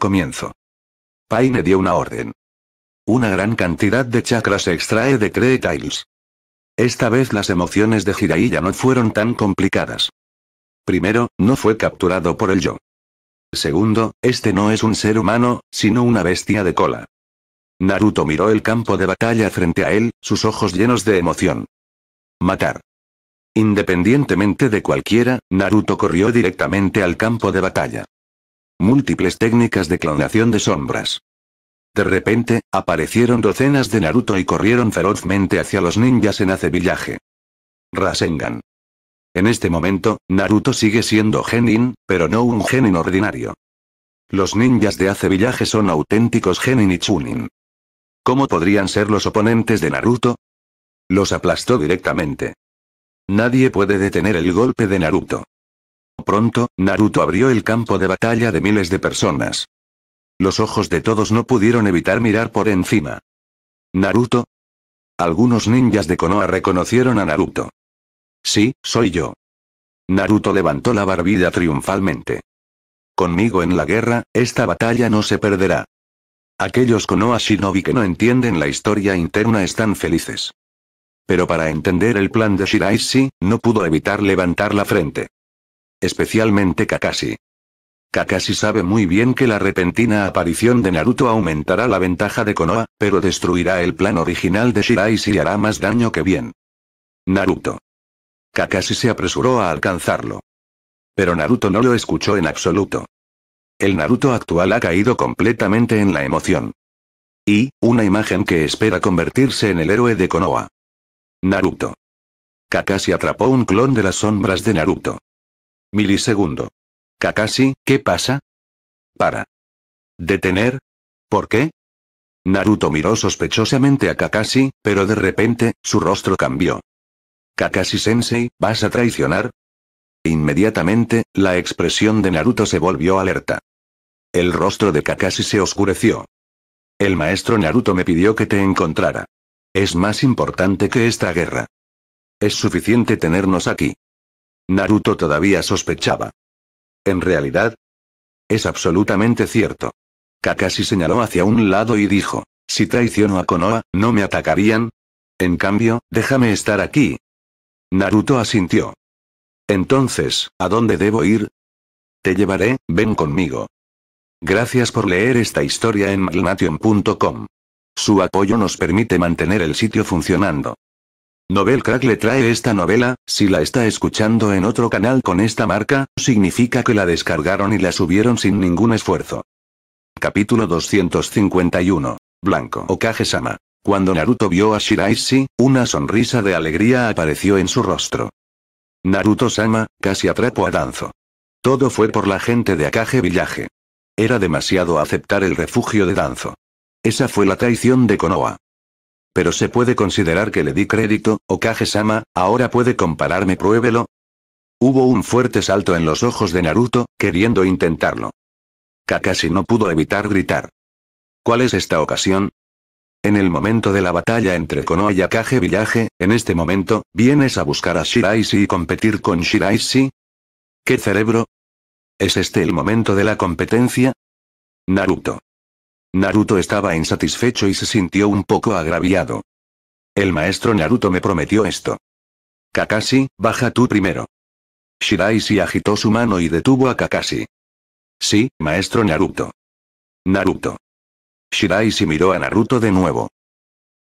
Comienzo. me dio una orden. Una gran cantidad de chakras se extrae de Cree Tiles. Esta vez las emociones de Jiraiya no fueron tan complicadas. Primero, no fue capturado por el yo. Segundo, este no es un ser humano, sino una bestia de cola. Naruto miró el campo de batalla frente a él, sus ojos llenos de emoción. Matar. Independientemente de cualquiera, Naruto corrió directamente al campo de batalla múltiples técnicas de clonación de sombras. De repente, aparecieron docenas de Naruto y corrieron ferozmente hacia los ninjas en acevillaje. Rasengan. En este momento, Naruto sigue siendo genin, pero no un genin ordinario. Los ninjas de acevillaje son auténticos genin y chunin. ¿Cómo podrían ser los oponentes de Naruto? Los aplastó directamente. Nadie puede detener el golpe de Naruto. Pronto, Naruto abrió el campo de batalla de miles de personas. Los ojos de todos no pudieron evitar mirar por encima. ¿Naruto? Algunos ninjas de Konoha reconocieron a Naruto. Sí, soy yo. Naruto levantó la barbilla triunfalmente. Conmigo en la guerra, esta batalla no se perderá. Aquellos Konoha Shinobi que no entienden la historia interna están felices. Pero para entender el plan de Shiraishi, no pudo evitar levantar la frente. Especialmente Kakashi. Kakashi sabe muy bien que la repentina aparición de Naruto aumentará la ventaja de Konoha, pero destruirá el plan original de Shirai si hará más daño que bien. Naruto. Kakashi se apresuró a alcanzarlo. Pero Naruto no lo escuchó en absoluto. El Naruto actual ha caído completamente en la emoción. Y, una imagen que espera convertirse en el héroe de Konoha. Naruto. Kakashi atrapó un clon de las sombras de Naruto. Milisegundo. Kakashi, ¿qué pasa? Para. ¿Detener? ¿Por qué? Naruto miró sospechosamente a Kakashi, pero de repente, su rostro cambió. Kakashi-sensei, ¿vas a traicionar? Inmediatamente, la expresión de Naruto se volvió alerta. El rostro de Kakashi se oscureció. El maestro Naruto me pidió que te encontrara. Es más importante que esta guerra. Es suficiente tenernos aquí. Naruto todavía sospechaba. En realidad, es absolutamente cierto. Kakashi señaló hacia un lado y dijo, si traiciono a Konoha, ¿no me atacarían? En cambio, déjame estar aquí. Naruto asintió. Entonces, ¿a dónde debo ir? Te llevaré, ven conmigo. Gracias por leer esta historia en magnation.com. Su apoyo nos permite mantener el sitio funcionando. Novel Crack le trae esta novela, si la está escuchando en otro canal con esta marca, significa que la descargaron y la subieron sin ningún esfuerzo. Capítulo 251. Blanco Okage-sama. Cuando Naruto vio a Shiraishi, una sonrisa de alegría apareció en su rostro. Naruto-sama, casi atrapo a Danzo. Todo fue por la gente de Akage villaje Era demasiado aceptar el refugio de Danzo. Esa fue la traición de Konoha. Pero se puede considerar que le di crédito, Okage-sama, ahora puede compararme, pruébelo. Hubo un fuerte salto en los ojos de Naruto, queriendo intentarlo. Kakashi no pudo evitar gritar. ¿Cuál es esta ocasión? En el momento de la batalla entre Konoha y Akage Village, en este momento, ¿vienes a buscar a Shiraishi y competir con Shiraishi? ¿Qué cerebro? ¿Es este el momento de la competencia? Naruto. Naruto estaba insatisfecho y se sintió un poco agraviado. El maestro Naruto me prometió esto. Kakashi, baja tú primero. Shiraishi agitó su mano y detuvo a Kakashi. Sí, maestro Naruto. Naruto. Shiraishi miró a Naruto de nuevo.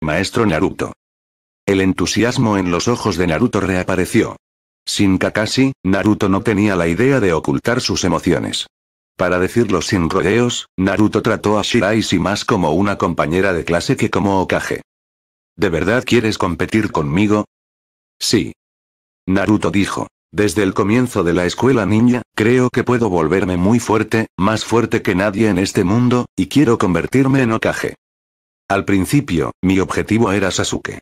Maestro Naruto. El entusiasmo en los ojos de Naruto reapareció. Sin Kakashi, Naruto no tenía la idea de ocultar sus emociones. Para decirlo sin rodeos, Naruto trató a Shirai más como una compañera de clase que como Okage. ¿De verdad quieres competir conmigo? Sí. Naruto dijo. Desde el comienzo de la escuela ninja, creo que puedo volverme muy fuerte, más fuerte que nadie en este mundo, y quiero convertirme en Okage. Al principio, mi objetivo era Sasuke.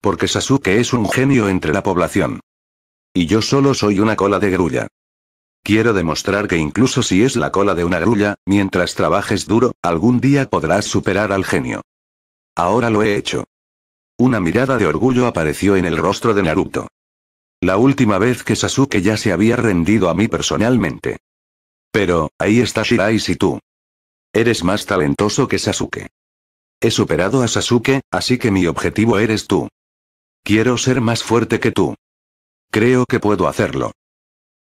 Porque Sasuke es un genio entre la población. Y yo solo soy una cola de grulla. Quiero demostrar que incluso si es la cola de una grulla, mientras trabajes duro, algún día podrás superar al genio. Ahora lo he hecho. Una mirada de orgullo apareció en el rostro de Naruto. La última vez que Sasuke ya se había rendido a mí personalmente. Pero, ahí está Shirai y tú. Eres más talentoso que Sasuke. He superado a Sasuke, así que mi objetivo eres tú. Quiero ser más fuerte que tú. Creo que puedo hacerlo.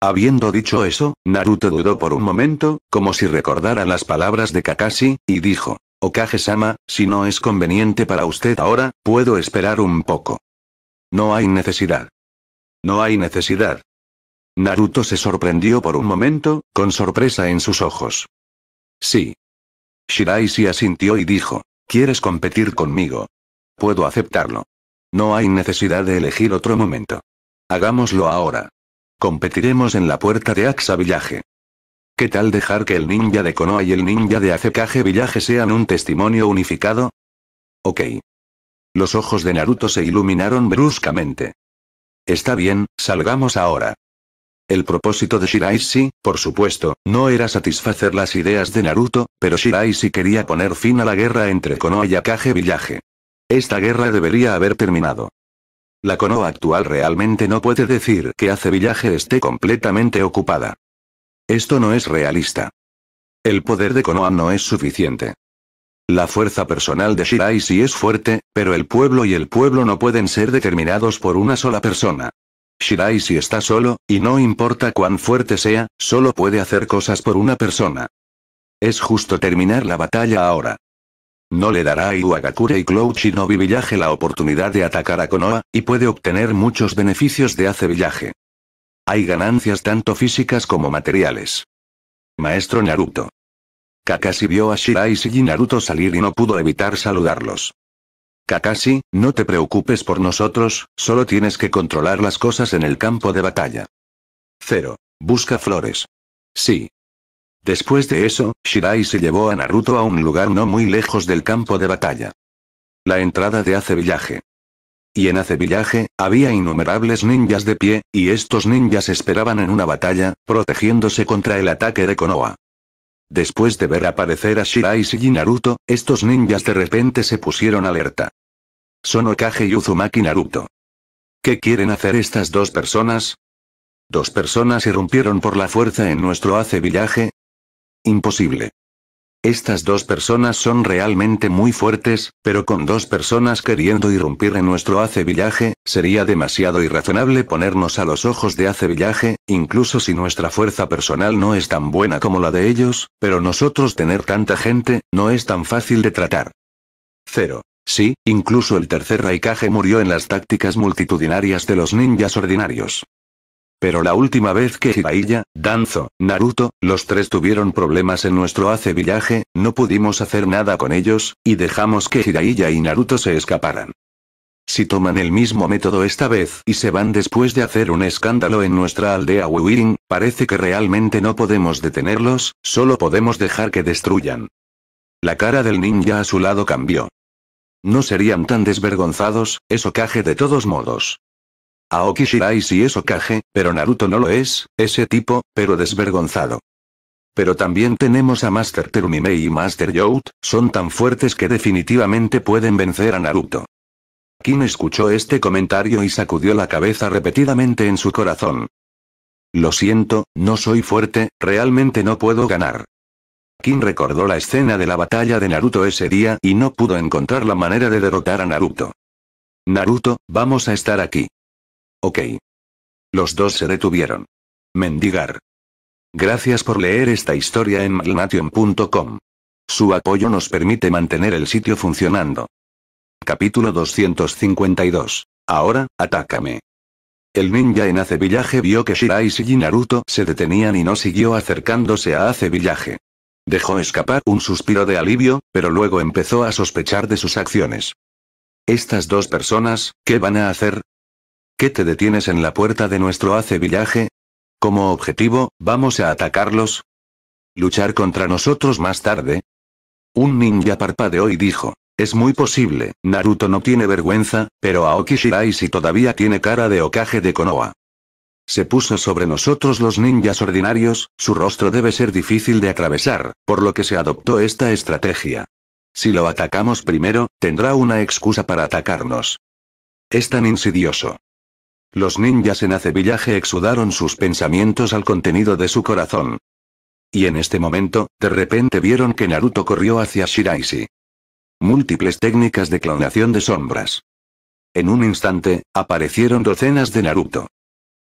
Habiendo dicho eso, Naruto dudó por un momento, como si recordara las palabras de Kakashi, y dijo, Okage-sama, si no es conveniente para usted ahora, puedo esperar un poco. No hay necesidad. No hay necesidad. Naruto se sorprendió por un momento, con sorpresa en sus ojos. Sí. Shirai se asintió y dijo, ¿quieres competir conmigo? Puedo aceptarlo. No hay necesidad de elegir otro momento. Hagámoslo ahora. Competiremos en la puerta de Axa Villaje. ¿Qué tal dejar que el ninja de Konoha y el ninja de Azekage Villaje sean un testimonio unificado? Ok. Los ojos de Naruto se iluminaron bruscamente. Está bien, salgamos ahora. El propósito de si, por supuesto, no era satisfacer las ideas de Naruto, pero Shirai si quería poner fin a la guerra entre Konoha y Akage Villaje. Esta guerra debería haber terminado. La Konoha actual realmente no puede decir que hace Villaje esté completamente ocupada. Esto no es realista. El poder de Konoha no es suficiente. La fuerza personal de Shirai sí es fuerte, pero el pueblo y el pueblo no pueden ser determinados por una sola persona. Shirai si está solo, y no importa cuán fuerte sea, solo puede hacer cosas por una persona. Es justo terminar la batalla ahora. No le dará a Iwagakure y Cloud Shinobi Villaje la oportunidad de atacar a Konoha, y puede obtener muchos beneficios de Ace Villaje. Hay ganancias tanto físicas como materiales. Maestro Naruto. Kakashi vio a Shirai y Naruto salir y no pudo evitar saludarlos. Kakashi, no te preocupes por nosotros, solo tienes que controlar las cosas en el campo de batalla. 0. Busca flores. Sí, Después de eso, Shirai se llevó a Naruto a un lugar no muy lejos del campo de batalla. La entrada de Acevillaje. Y en Acevillaje, había innumerables ninjas de pie, y estos ninjas esperaban en una batalla, protegiéndose contra el ataque de Konoha. Después de ver aparecer a Shirai y Naruto, estos ninjas de repente se pusieron alerta. Son Okage y Uzumaki Naruto. ¿Qué quieren hacer estas dos personas? Dos personas irrumpieron por la fuerza en nuestro Acevillaje. Imposible. Estas dos personas son realmente muy fuertes, pero con dos personas queriendo irrumpir en nuestro Ace sería demasiado irrazonable ponernos a los ojos de Ace incluso si nuestra fuerza personal no es tan buena como la de ellos, pero nosotros tener tanta gente, no es tan fácil de tratar. Cero. Sí, incluso el tercer Raikage murió en las tácticas multitudinarias de los ninjas ordinarios. Pero la última vez que Jiraiya, Danzo, Naruto, los tres tuvieron problemas en nuestro hace no pudimos hacer nada con ellos, y dejamos que Jiraiya y Naruto se escaparan. Si toman el mismo método esta vez y se van después de hacer un escándalo en nuestra aldea Wuiring, parece que realmente no podemos detenerlos, solo podemos dejar que destruyan. La cara del ninja a su lado cambió. No serían tan desvergonzados, eso caje de todos modos. Aoki Shirai si es Okage, pero Naruto no lo es, ese tipo, pero desvergonzado. Pero también tenemos a Master Terumime y Master Yout, son tan fuertes que definitivamente pueden vencer a Naruto. Kim escuchó este comentario y sacudió la cabeza repetidamente en su corazón. Lo siento, no soy fuerte, realmente no puedo ganar. Kim recordó la escena de la batalla de Naruto ese día y no pudo encontrar la manera de derrotar a Naruto. Naruto, vamos a estar aquí. Ok. Los dos se detuvieron. Mendigar. Gracias por leer esta historia en malnation.com. Su apoyo nos permite mantener el sitio funcionando. Capítulo 252. Ahora, atácame. El ninja en Acevillaje vio que Shirai y Naruto se detenían y no siguió acercándose a Acevillaje. Dejó escapar un suspiro de alivio, pero luego empezó a sospechar de sus acciones. Estas dos personas, ¿qué van a hacer? ¿Qué te detienes en la puerta de nuestro acevillaje? Como objetivo, vamos a atacarlos. Luchar contra nosotros más tarde. Un ninja parpadeó y dijo. Es muy posible, Naruto no tiene vergüenza, pero Aoki Shirai si todavía tiene cara de Okage de Konoha. Se puso sobre nosotros los ninjas ordinarios, su rostro debe ser difícil de atravesar, por lo que se adoptó esta estrategia. Si lo atacamos primero, tendrá una excusa para atacarnos. Es tan insidioso. Los ninjas en acevillaje exudaron sus pensamientos al contenido de su corazón. Y en este momento, de repente vieron que Naruto corrió hacia Shiraishi. Múltiples técnicas de clonación de sombras. En un instante, aparecieron docenas de Naruto.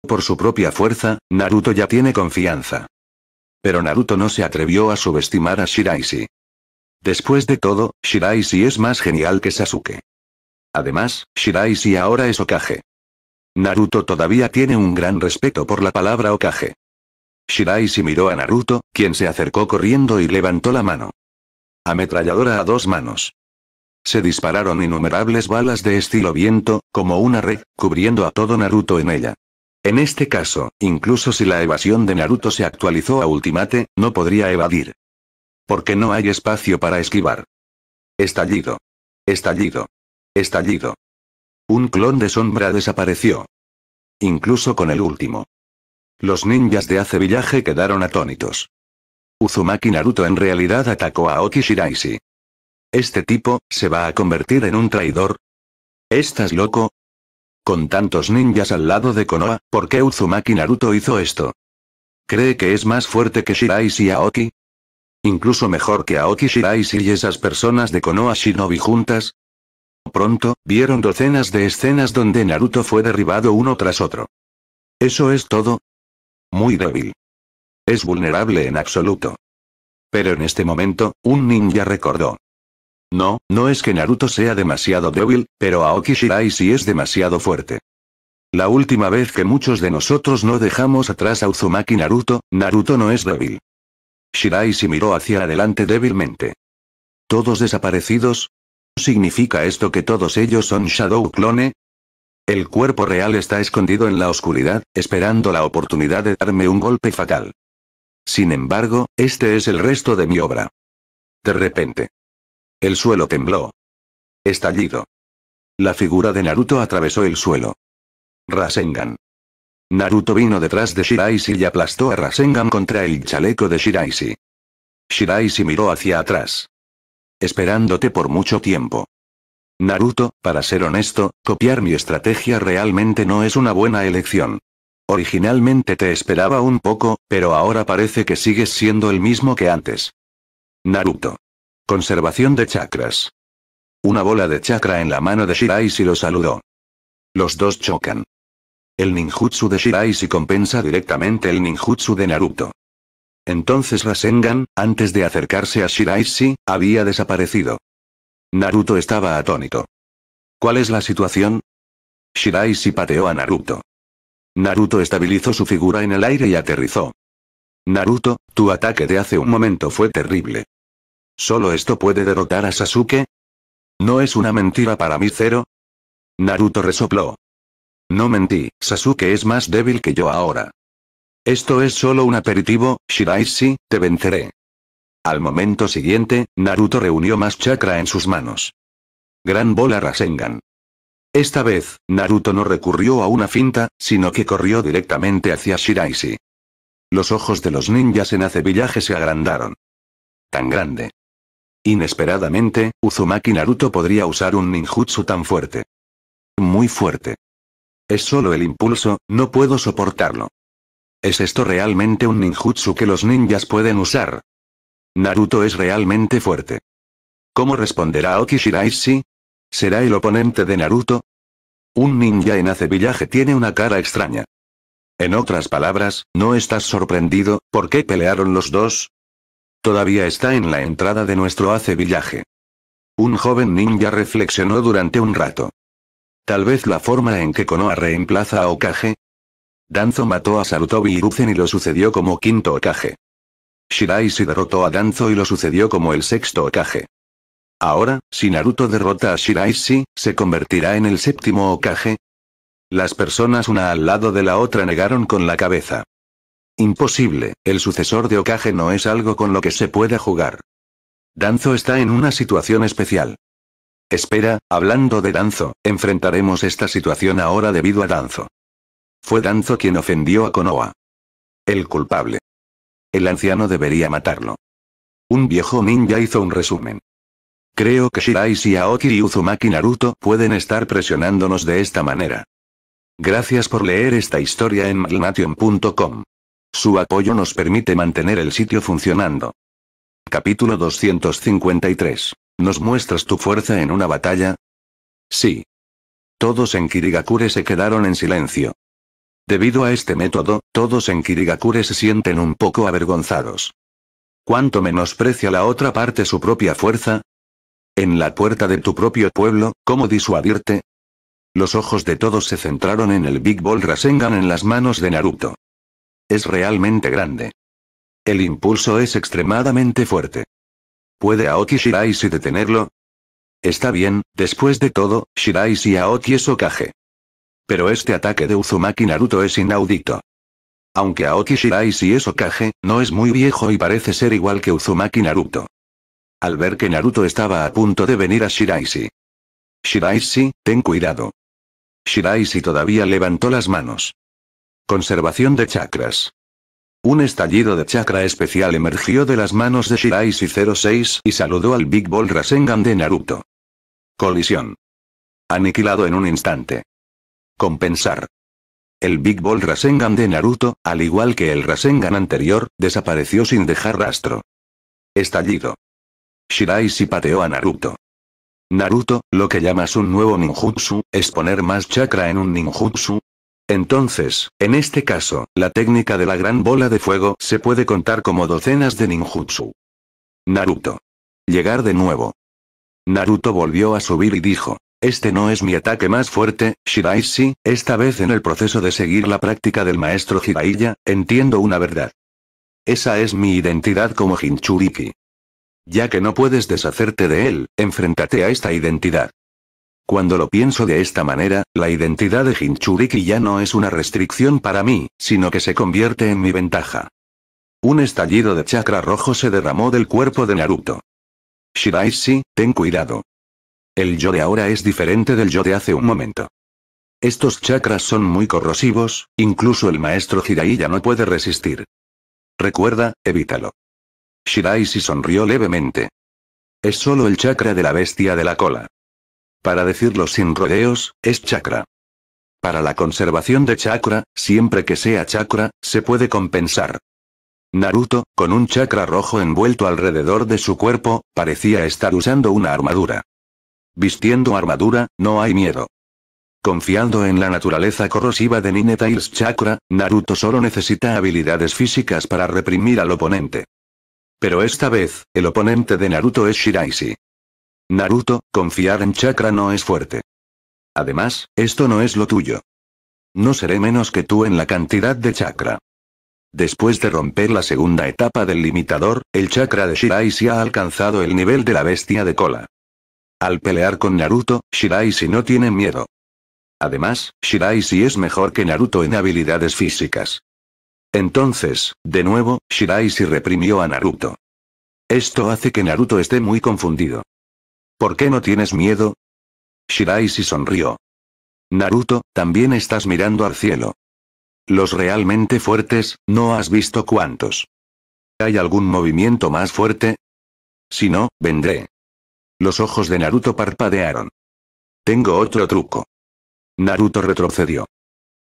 Por su propia fuerza, Naruto ya tiene confianza. Pero Naruto no se atrevió a subestimar a Shiraishi. Después de todo, Shiraishi es más genial que Sasuke. Además, Shiraishi ahora es Okage. Naruto todavía tiene un gran respeto por la palabra Okage. Shirai si miró a Naruto, quien se acercó corriendo y levantó la mano. Ametralladora a dos manos. Se dispararon innumerables balas de estilo viento, como una red, cubriendo a todo Naruto en ella. En este caso, incluso si la evasión de Naruto se actualizó a Ultimate, no podría evadir. Porque no hay espacio para esquivar. Estallido. Estallido. Estallido. Un clon de sombra desapareció. Incluso con el último. Los ninjas de Ace villaje quedaron atónitos. Uzumaki Naruto en realidad atacó a Oki Shiraishi. ¿Este tipo, se va a convertir en un traidor? ¿Estás loco? Con tantos ninjas al lado de Konoha, ¿por qué Uzumaki Naruto hizo esto? ¿Cree que es más fuerte que Shiraishi Aoki? Incluso mejor que Aoki Shiraishi y esas personas de Konoha Shinobi juntas, Pronto, vieron docenas de escenas donde Naruto fue derribado uno tras otro. ¿Eso es todo? Muy débil. Es vulnerable en absoluto. Pero en este momento, un ninja recordó. No, no es que Naruto sea demasiado débil, pero Aoki Shirai sí es demasiado fuerte. La última vez que muchos de nosotros no dejamos atrás a Uzumaki Naruto, Naruto no es débil. Shirai se miró hacia adelante débilmente. ¿Todos desaparecidos? ¿Significa esto que todos ellos son Shadow Clone? El cuerpo real está escondido en la oscuridad, esperando la oportunidad de darme un golpe fatal. Sin embargo, este es el resto de mi obra. De repente. El suelo tembló. Estallido. La figura de Naruto atravesó el suelo. Rasengan. Naruto vino detrás de Shiraishi y aplastó a Rasengan contra el chaleco de Shiraisi. Shiraisi miró hacia atrás esperándote por mucho tiempo. Naruto, para ser honesto, copiar mi estrategia realmente no es una buena elección. Originalmente te esperaba un poco, pero ahora parece que sigues siendo el mismo que antes. Naruto. Conservación de chakras. Una bola de chakra en la mano de si lo saludó. Los dos chocan. El ninjutsu de si compensa directamente el ninjutsu de Naruto. Entonces Rasengan, antes de acercarse a Shiraishi, había desaparecido. Naruto estaba atónito. ¿Cuál es la situación? Shiraishi pateó a Naruto. Naruto estabilizó su figura en el aire y aterrizó. Naruto, tu ataque de hace un momento fue terrible. ¿Solo esto puede derrotar a Sasuke? ¿No es una mentira para mí cero? Naruto resopló. No mentí, Sasuke es más débil que yo ahora. Esto es solo un aperitivo, Shiraishi, te venceré. Al momento siguiente, Naruto reunió más chakra en sus manos. Gran bola Rasengan. Esta vez, Naruto no recurrió a una finta, sino que corrió directamente hacia Shiraishi. Los ojos de los ninjas en acevillaje se agrandaron. Tan grande. Inesperadamente, Uzumaki Naruto podría usar un ninjutsu tan fuerte. Muy fuerte. Es solo el impulso, no puedo soportarlo. ¿Es esto realmente un ninjutsu que los ninjas pueden usar? Naruto es realmente fuerte. ¿Cómo responderá si ¿Será el oponente de Naruto? Un ninja en acevillaje tiene una cara extraña. En otras palabras, ¿no estás sorprendido, por qué pelearon los dos? Todavía está en la entrada de nuestro acevillaje. Un joven ninja reflexionó durante un rato. Tal vez la forma en que Konoha reemplaza a Okage, Danzo mató a Sarutobi Hiruzen y lo sucedió como quinto Okage. Shiraishi derrotó a Danzo y lo sucedió como el sexto Okage. Ahora, si Naruto derrota a Shiraishi, ¿se convertirá en el séptimo Okage? Las personas una al lado de la otra negaron con la cabeza. Imposible, el sucesor de Okage no es algo con lo que se pueda jugar. Danzo está en una situación especial. Espera, hablando de Danzo, enfrentaremos esta situación ahora debido a Danzo. Fue Danzo quien ofendió a Konoha. El culpable. El anciano debería matarlo. Un viejo ninja hizo un resumen. Creo que Shirai Aoki y Uzumaki Naruto pueden estar presionándonos de esta manera. Gracias por leer esta historia en Malmation.com. Su apoyo nos permite mantener el sitio funcionando. Capítulo 253. ¿Nos muestras tu fuerza en una batalla? Sí. Todos en Kirigakure se quedaron en silencio. Debido a este método, todos en Kirigakure se sienten un poco avergonzados. ¿Cuánto menosprecia la otra parte su propia fuerza? En la puerta de tu propio pueblo, ¿cómo disuadirte? Los ojos de todos se centraron en el Big Ball Rasengan en las manos de Naruto. Es realmente grande. El impulso es extremadamente fuerte. ¿Puede Aoki Shiraishi detenerlo? Está bien, después de todo, Shiraishi Aoki es Okage. Pero este ataque de Uzumaki Naruto es inaudito. Aunque Aoki Shirai si es Okage, no es muy viejo y parece ser igual que Uzumaki Naruto. Al ver que Naruto estaba a punto de venir a Shiraisi. Shiraisi, ten cuidado. Shiraisi todavía levantó las manos. Conservación de chakras. Un estallido de chakra especial emergió de las manos de Shiraisi 06 y saludó al Big Ball Rasengan de Naruto. Colisión. Aniquilado en un instante. Compensar. El Big Ball Rasengan de Naruto, al igual que el Rasengan anterior, desapareció sin dejar rastro. Estallido. Shirai si pateó a Naruto. Naruto, lo que llamas un nuevo ninjutsu, es poner más chakra en un ninjutsu. Entonces, en este caso, la técnica de la gran bola de fuego se puede contar como docenas de ninjutsu. Naruto. Llegar de nuevo. Naruto volvió a subir y dijo, este no es mi ataque más fuerte, Shiraishi, esta vez en el proceso de seguir la práctica del maestro Jiraiya, entiendo una verdad. Esa es mi identidad como Hinchuriki. Ya que no puedes deshacerte de él, enfréntate a esta identidad. Cuando lo pienso de esta manera, la identidad de Hinchuriki ya no es una restricción para mí, sino que se convierte en mi ventaja. Un estallido de chakra rojo se derramó del cuerpo de Naruto. Shiraishi, ten cuidado. El yo de ahora es diferente del yo de hace un momento. Estos chakras son muy corrosivos, incluso el maestro Jiraiya no puede resistir. Recuerda, evítalo. Shirai si sonrió levemente. Es solo el chakra de la bestia de la cola. Para decirlo sin rodeos, es chakra. Para la conservación de chakra, siempre que sea chakra, se puede compensar. Naruto, con un chakra rojo envuelto alrededor de su cuerpo, parecía estar usando una armadura. Vistiendo armadura, no hay miedo. Confiando en la naturaleza corrosiva de Ninetales Chakra, Naruto solo necesita habilidades físicas para reprimir al oponente. Pero esta vez, el oponente de Naruto es Shiraisi. Naruto, confiar en Chakra no es fuerte. Además, esto no es lo tuyo. No seré menos que tú en la cantidad de Chakra. Después de romper la segunda etapa del limitador, el chakra de Shiraisi ha alcanzado el nivel de la bestia de cola. Al pelear con Naruto, si no tiene miedo. Además, si es mejor que Naruto en habilidades físicas. Entonces, de nuevo, Shiraishi reprimió a Naruto. Esto hace que Naruto esté muy confundido. ¿Por qué no tienes miedo? si sonrió. Naruto, también estás mirando al cielo. Los realmente fuertes, no has visto cuántos. ¿Hay algún movimiento más fuerte? Si no, vendré. Los ojos de Naruto parpadearon. Tengo otro truco. Naruto retrocedió.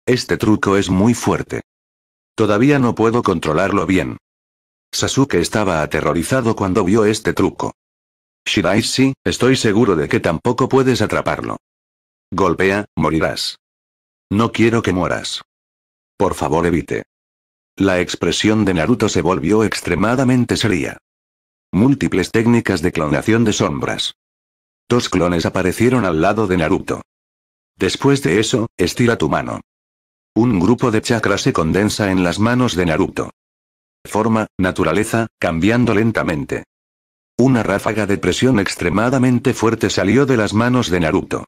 Este truco es muy fuerte. Todavía no puedo controlarlo bien. Sasuke estaba aterrorizado cuando vio este truco. Shiraishi, estoy seguro de que tampoco puedes atraparlo. Golpea, morirás. No quiero que mueras. Por favor evite. La expresión de Naruto se volvió extremadamente seria. Múltiples técnicas de clonación de sombras. Dos clones aparecieron al lado de Naruto. Después de eso, estira tu mano. Un grupo de chakras se condensa en las manos de Naruto. Forma, naturaleza, cambiando lentamente. Una ráfaga de presión extremadamente fuerte salió de las manos de Naruto.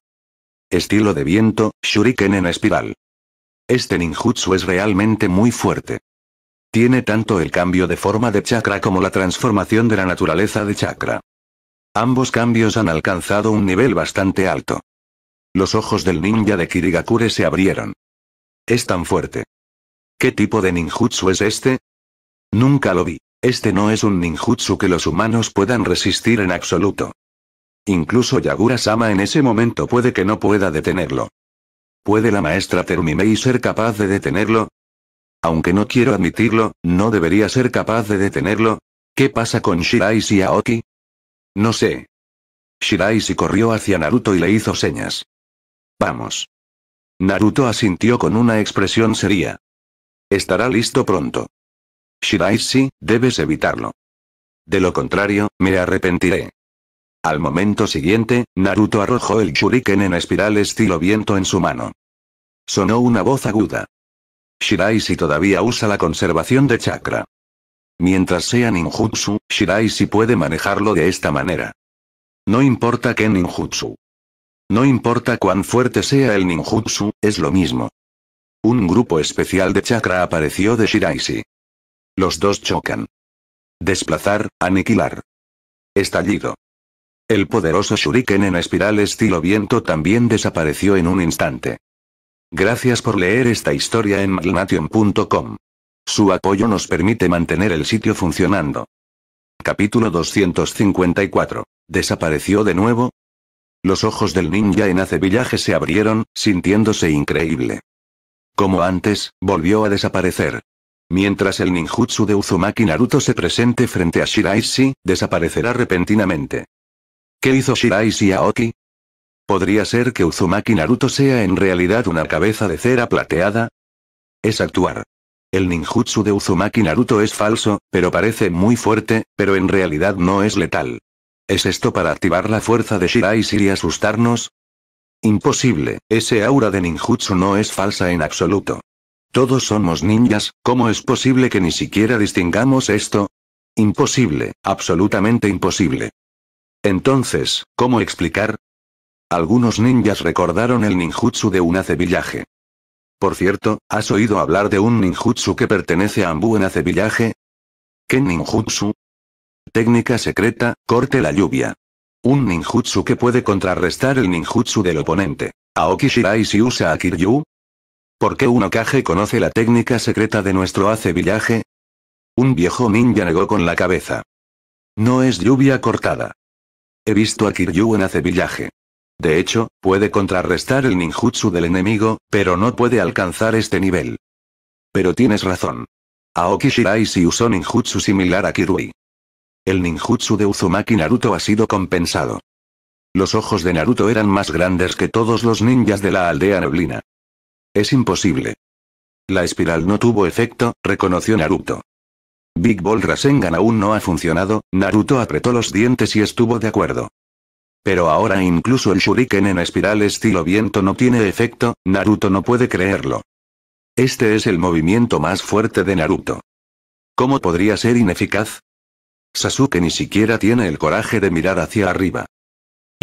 Estilo de viento, shuriken en espiral. Este ninjutsu es realmente muy fuerte. Tiene tanto el cambio de forma de chakra como la transformación de la naturaleza de chakra. Ambos cambios han alcanzado un nivel bastante alto. Los ojos del ninja de Kirigakure se abrieron. Es tan fuerte. ¿Qué tipo de ninjutsu es este? Nunca lo vi. Este no es un ninjutsu que los humanos puedan resistir en absoluto. Incluso Yagura-sama en ese momento puede que no pueda detenerlo. ¿Puede la maestra Terumimei ser capaz de detenerlo? Aunque no quiero admitirlo, no debería ser capaz de detenerlo. ¿Qué pasa con Shirai y Aoki? No sé. Shirai corrió hacia Naruto y le hizo señas. Vamos. Naruto asintió con una expresión seria. Estará listo pronto. si, debes evitarlo. De lo contrario, me arrepentiré. Al momento siguiente, Naruto arrojó el shuriken en espiral estilo viento en su mano. Sonó una voz aguda. Shiraisi todavía usa la conservación de chakra. Mientras sea ninjutsu, Shiraisi puede manejarlo de esta manera. No importa qué ninjutsu. No importa cuán fuerte sea el ninjutsu, es lo mismo. Un grupo especial de chakra apareció de Shiraisi. Los dos chocan. Desplazar, aniquilar. Estallido. El poderoso shuriken en espiral estilo viento también desapareció en un instante. Gracias por leer esta historia en maglnation.com. Su apoyo nos permite mantener el sitio funcionando. Capítulo 254. ¿Desapareció de nuevo? Los ojos del ninja en Ace se abrieron, sintiéndose increíble. Como antes, volvió a desaparecer. Mientras el ninjutsu de Uzumaki Naruto se presente frente a Shiraishi, desaparecerá repentinamente. ¿Qué hizo Shiraishi Aoki? ¿Podría ser que Uzumaki Naruto sea en realidad una cabeza de cera plateada? Es actuar. El ninjutsu de Uzumaki Naruto es falso, pero parece muy fuerte, pero en realidad no es letal. ¿Es esto para activar la fuerza de Shirai y asustarnos? Imposible, ese aura de ninjutsu no es falsa en absoluto. Todos somos ninjas, ¿cómo es posible que ni siquiera distingamos esto? Imposible, absolutamente imposible. Entonces, ¿cómo explicar? Algunos ninjas recordaron el ninjutsu de un acevillaje. Por cierto, ¿has oído hablar de un ninjutsu que pertenece a Ambu en acevillaje? ¿Qué ninjutsu? Técnica secreta, corte la lluvia. Un ninjutsu que puede contrarrestar el ninjutsu del oponente. Aoki Shirai si usa a Kiryu? ¿Por qué un Okage conoce la técnica secreta de nuestro acevillaje? Un viejo ninja negó con la cabeza. No es lluvia cortada. He visto a Kiryu en acevillaje. De hecho, puede contrarrestar el ninjutsu del enemigo, pero no puede alcanzar este nivel. Pero tienes razón. Aoki Shirai si usó ninjutsu similar a Kirui. El ninjutsu de Uzumaki Naruto ha sido compensado. Los ojos de Naruto eran más grandes que todos los ninjas de la aldea neblina. Es imposible. La espiral no tuvo efecto, reconoció Naruto. Big Ball Rasengan aún no ha funcionado, Naruto apretó los dientes y estuvo de acuerdo. Pero ahora incluso el shuriken en espiral estilo viento no tiene efecto, Naruto no puede creerlo. Este es el movimiento más fuerte de Naruto. ¿Cómo podría ser ineficaz? Sasuke ni siquiera tiene el coraje de mirar hacia arriba.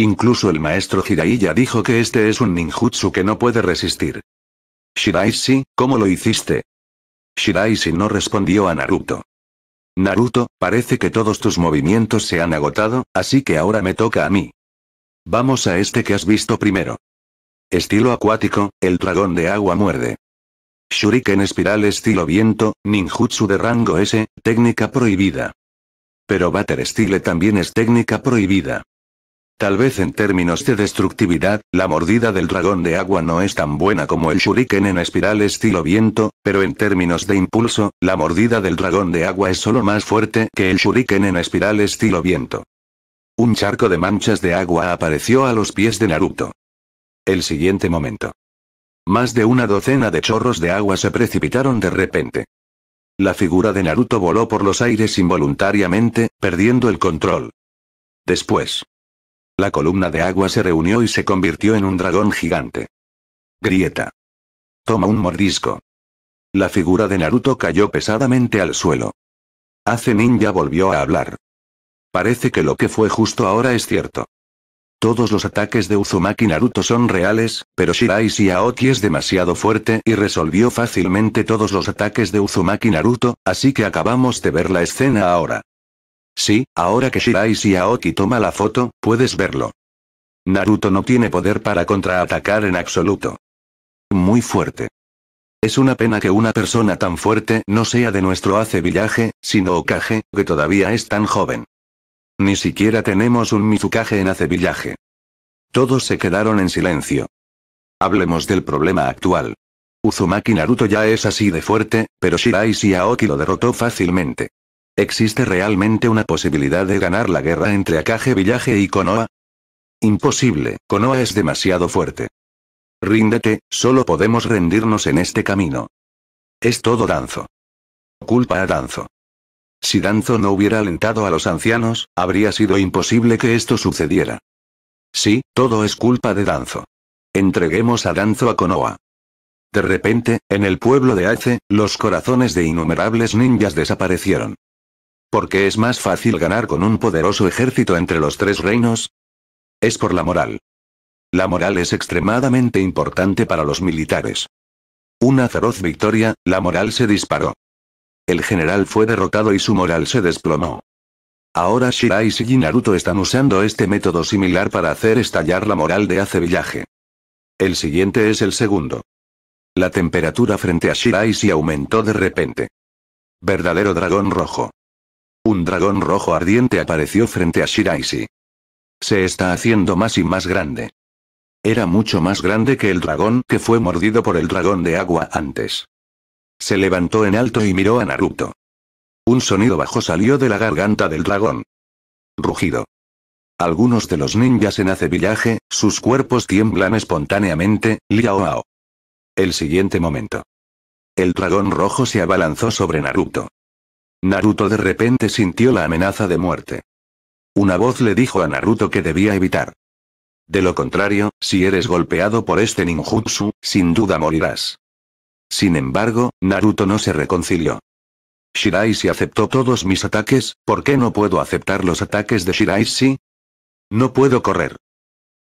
Incluso el maestro Jiraiya dijo que este es un ninjutsu que no puede resistir. Shiraishi, ¿cómo lo hiciste? Shiraishi no respondió a Naruto. Naruto, parece que todos tus movimientos se han agotado, así que ahora me toca a mí. Vamos a este que has visto primero. Estilo acuático, el dragón de agua muerde. Shuriken espiral estilo viento, ninjutsu de rango S, técnica prohibida. Pero batter Style también es técnica prohibida. Tal vez en términos de destructividad, la mordida del dragón de agua no es tan buena como el shuriken en espiral estilo viento, pero en términos de impulso, la mordida del dragón de agua es solo más fuerte que el shuriken en espiral estilo viento. Un charco de manchas de agua apareció a los pies de Naruto. El siguiente momento. Más de una docena de chorros de agua se precipitaron de repente. La figura de Naruto voló por los aires involuntariamente, perdiendo el control. Después. La columna de agua se reunió y se convirtió en un dragón gigante. Grieta. Toma un mordisco. La figura de Naruto cayó pesadamente al suelo. Ace Ninja volvió a hablar. Parece que lo que fue justo ahora es cierto. Todos los ataques de Uzumaki Naruto son reales, pero Shirai Aoki es demasiado fuerte y resolvió fácilmente todos los ataques de Uzumaki Naruto, así que acabamos de ver la escena ahora. Sí, ahora que Shirai Aoki toma la foto, puedes verlo. Naruto no tiene poder para contraatacar en absoluto. Muy fuerte. Es una pena que una persona tan fuerte no sea de nuestro Ace Villaje, sino Okage, que todavía es tan joven. Ni siquiera tenemos un Mizukage en Acevillaje. Todos se quedaron en silencio. Hablemos del problema actual. Uzumaki Naruto ya es así de fuerte, pero Shirai y Aoki lo derrotó fácilmente. ¿Existe realmente una posibilidad de ganar la guerra entre Akage Villaje y Konoha? Imposible, Konoha es demasiado fuerte. Ríndete, solo podemos rendirnos en este camino. Es todo Danzo. Culpa a Danzo. Si Danzo no hubiera alentado a los ancianos, habría sido imposible que esto sucediera. Sí, todo es culpa de Danzo. Entreguemos a Danzo a Konoha. De repente, en el pueblo de Ace, los corazones de innumerables ninjas desaparecieron. Porque es más fácil ganar con un poderoso ejército entre los tres reinos? Es por la moral. La moral es extremadamente importante para los militares. Una feroz victoria, la moral se disparó. El general fue derrotado y su moral se desplomó. Ahora Shirai y Naruto están usando este método similar para hacer estallar la moral de Ace El siguiente es el segundo. La temperatura frente a Shirai aumentó de repente. Verdadero dragón rojo. Un dragón rojo ardiente apareció frente a Shiraishi. Se está haciendo más y más grande. Era mucho más grande que el dragón que fue mordido por el dragón de agua antes. Se levantó en alto y miró a Naruto. Un sonido bajo salió de la garganta del dragón. Rugido. Algunos de los ninjas en acevillaje, sus cuerpos tiemblan espontáneamente, liao. El siguiente momento. El dragón rojo se abalanzó sobre Naruto. Naruto de repente sintió la amenaza de muerte. Una voz le dijo a Naruto que debía evitar. De lo contrario, si eres golpeado por este ninjutsu, sin duda morirás. Sin embargo, Naruto no se reconcilió. Shirai si aceptó todos mis ataques, ¿por qué no puedo aceptar los ataques de Shirai No puedo correr.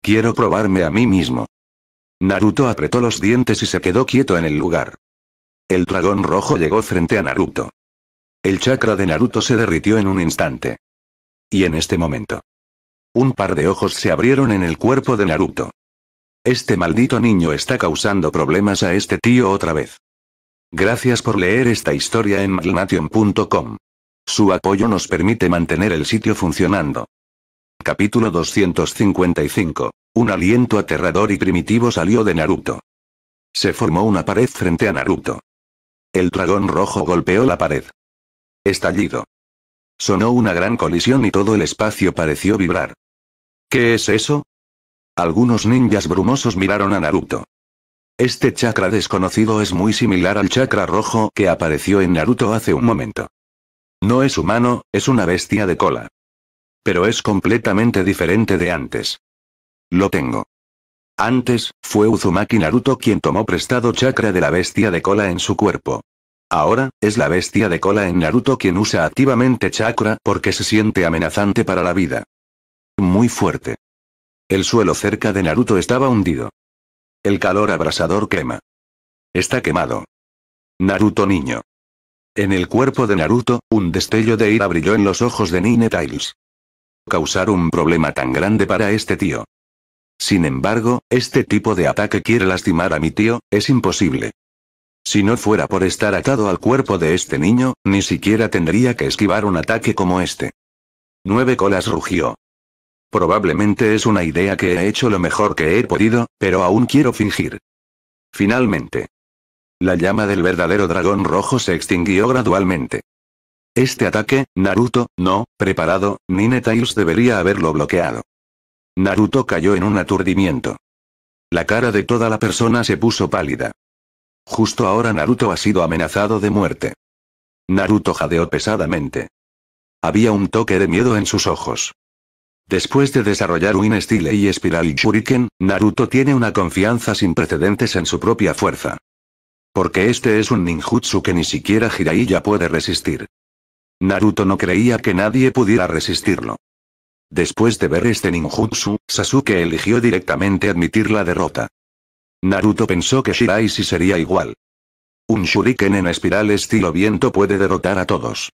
Quiero probarme a mí mismo. Naruto apretó los dientes y se quedó quieto en el lugar. El dragón rojo llegó frente a Naruto. El chakra de Naruto se derritió en un instante. Y en este momento. Un par de ojos se abrieron en el cuerpo de Naruto. Este maldito niño está causando problemas a este tío otra vez. Gracias por leer esta historia en malnation.com. Su apoyo nos permite mantener el sitio funcionando. Capítulo 255. Un aliento aterrador y primitivo salió de Naruto. Se formó una pared frente a Naruto. El dragón rojo golpeó la pared. Estallido. Sonó una gran colisión y todo el espacio pareció vibrar. ¿Qué es eso? Algunos ninjas brumosos miraron a Naruto. Este chakra desconocido es muy similar al chakra rojo que apareció en Naruto hace un momento. No es humano, es una bestia de cola. Pero es completamente diferente de antes. Lo tengo. Antes, fue Uzumaki Naruto quien tomó prestado chakra de la bestia de cola en su cuerpo. Ahora, es la bestia de cola en Naruto quien usa activamente chakra porque se siente amenazante para la vida. Muy fuerte. El suelo cerca de Naruto estaba hundido. El calor abrasador quema. Está quemado. Naruto niño. En el cuerpo de Naruto, un destello de ira brilló en los ojos de Nine Tails. Causar un problema tan grande para este tío. Sin embargo, este tipo de ataque quiere lastimar a mi tío, es imposible. Si no fuera por estar atado al cuerpo de este niño, ni siquiera tendría que esquivar un ataque como este. Nueve colas rugió. Probablemente es una idea que he hecho lo mejor que he podido, pero aún quiero fingir. Finalmente. La llama del verdadero dragón rojo se extinguió gradualmente. Este ataque, Naruto, no, preparado, ni Tails debería haberlo bloqueado. Naruto cayó en un aturdimiento. La cara de toda la persona se puso pálida. Justo ahora Naruto ha sido amenazado de muerte. Naruto jadeó pesadamente. Había un toque de miedo en sus ojos. Después de desarrollar un estilo y Espiral Shuriken, Naruto tiene una confianza sin precedentes en su propia fuerza. Porque este es un ninjutsu que ni siquiera Jiraiya puede resistir. Naruto no creía que nadie pudiera resistirlo. Después de ver este ninjutsu, Sasuke eligió directamente admitir la derrota. Naruto pensó que Shirai sí sería igual. Un shuriken en espiral estilo viento puede derrotar a todos.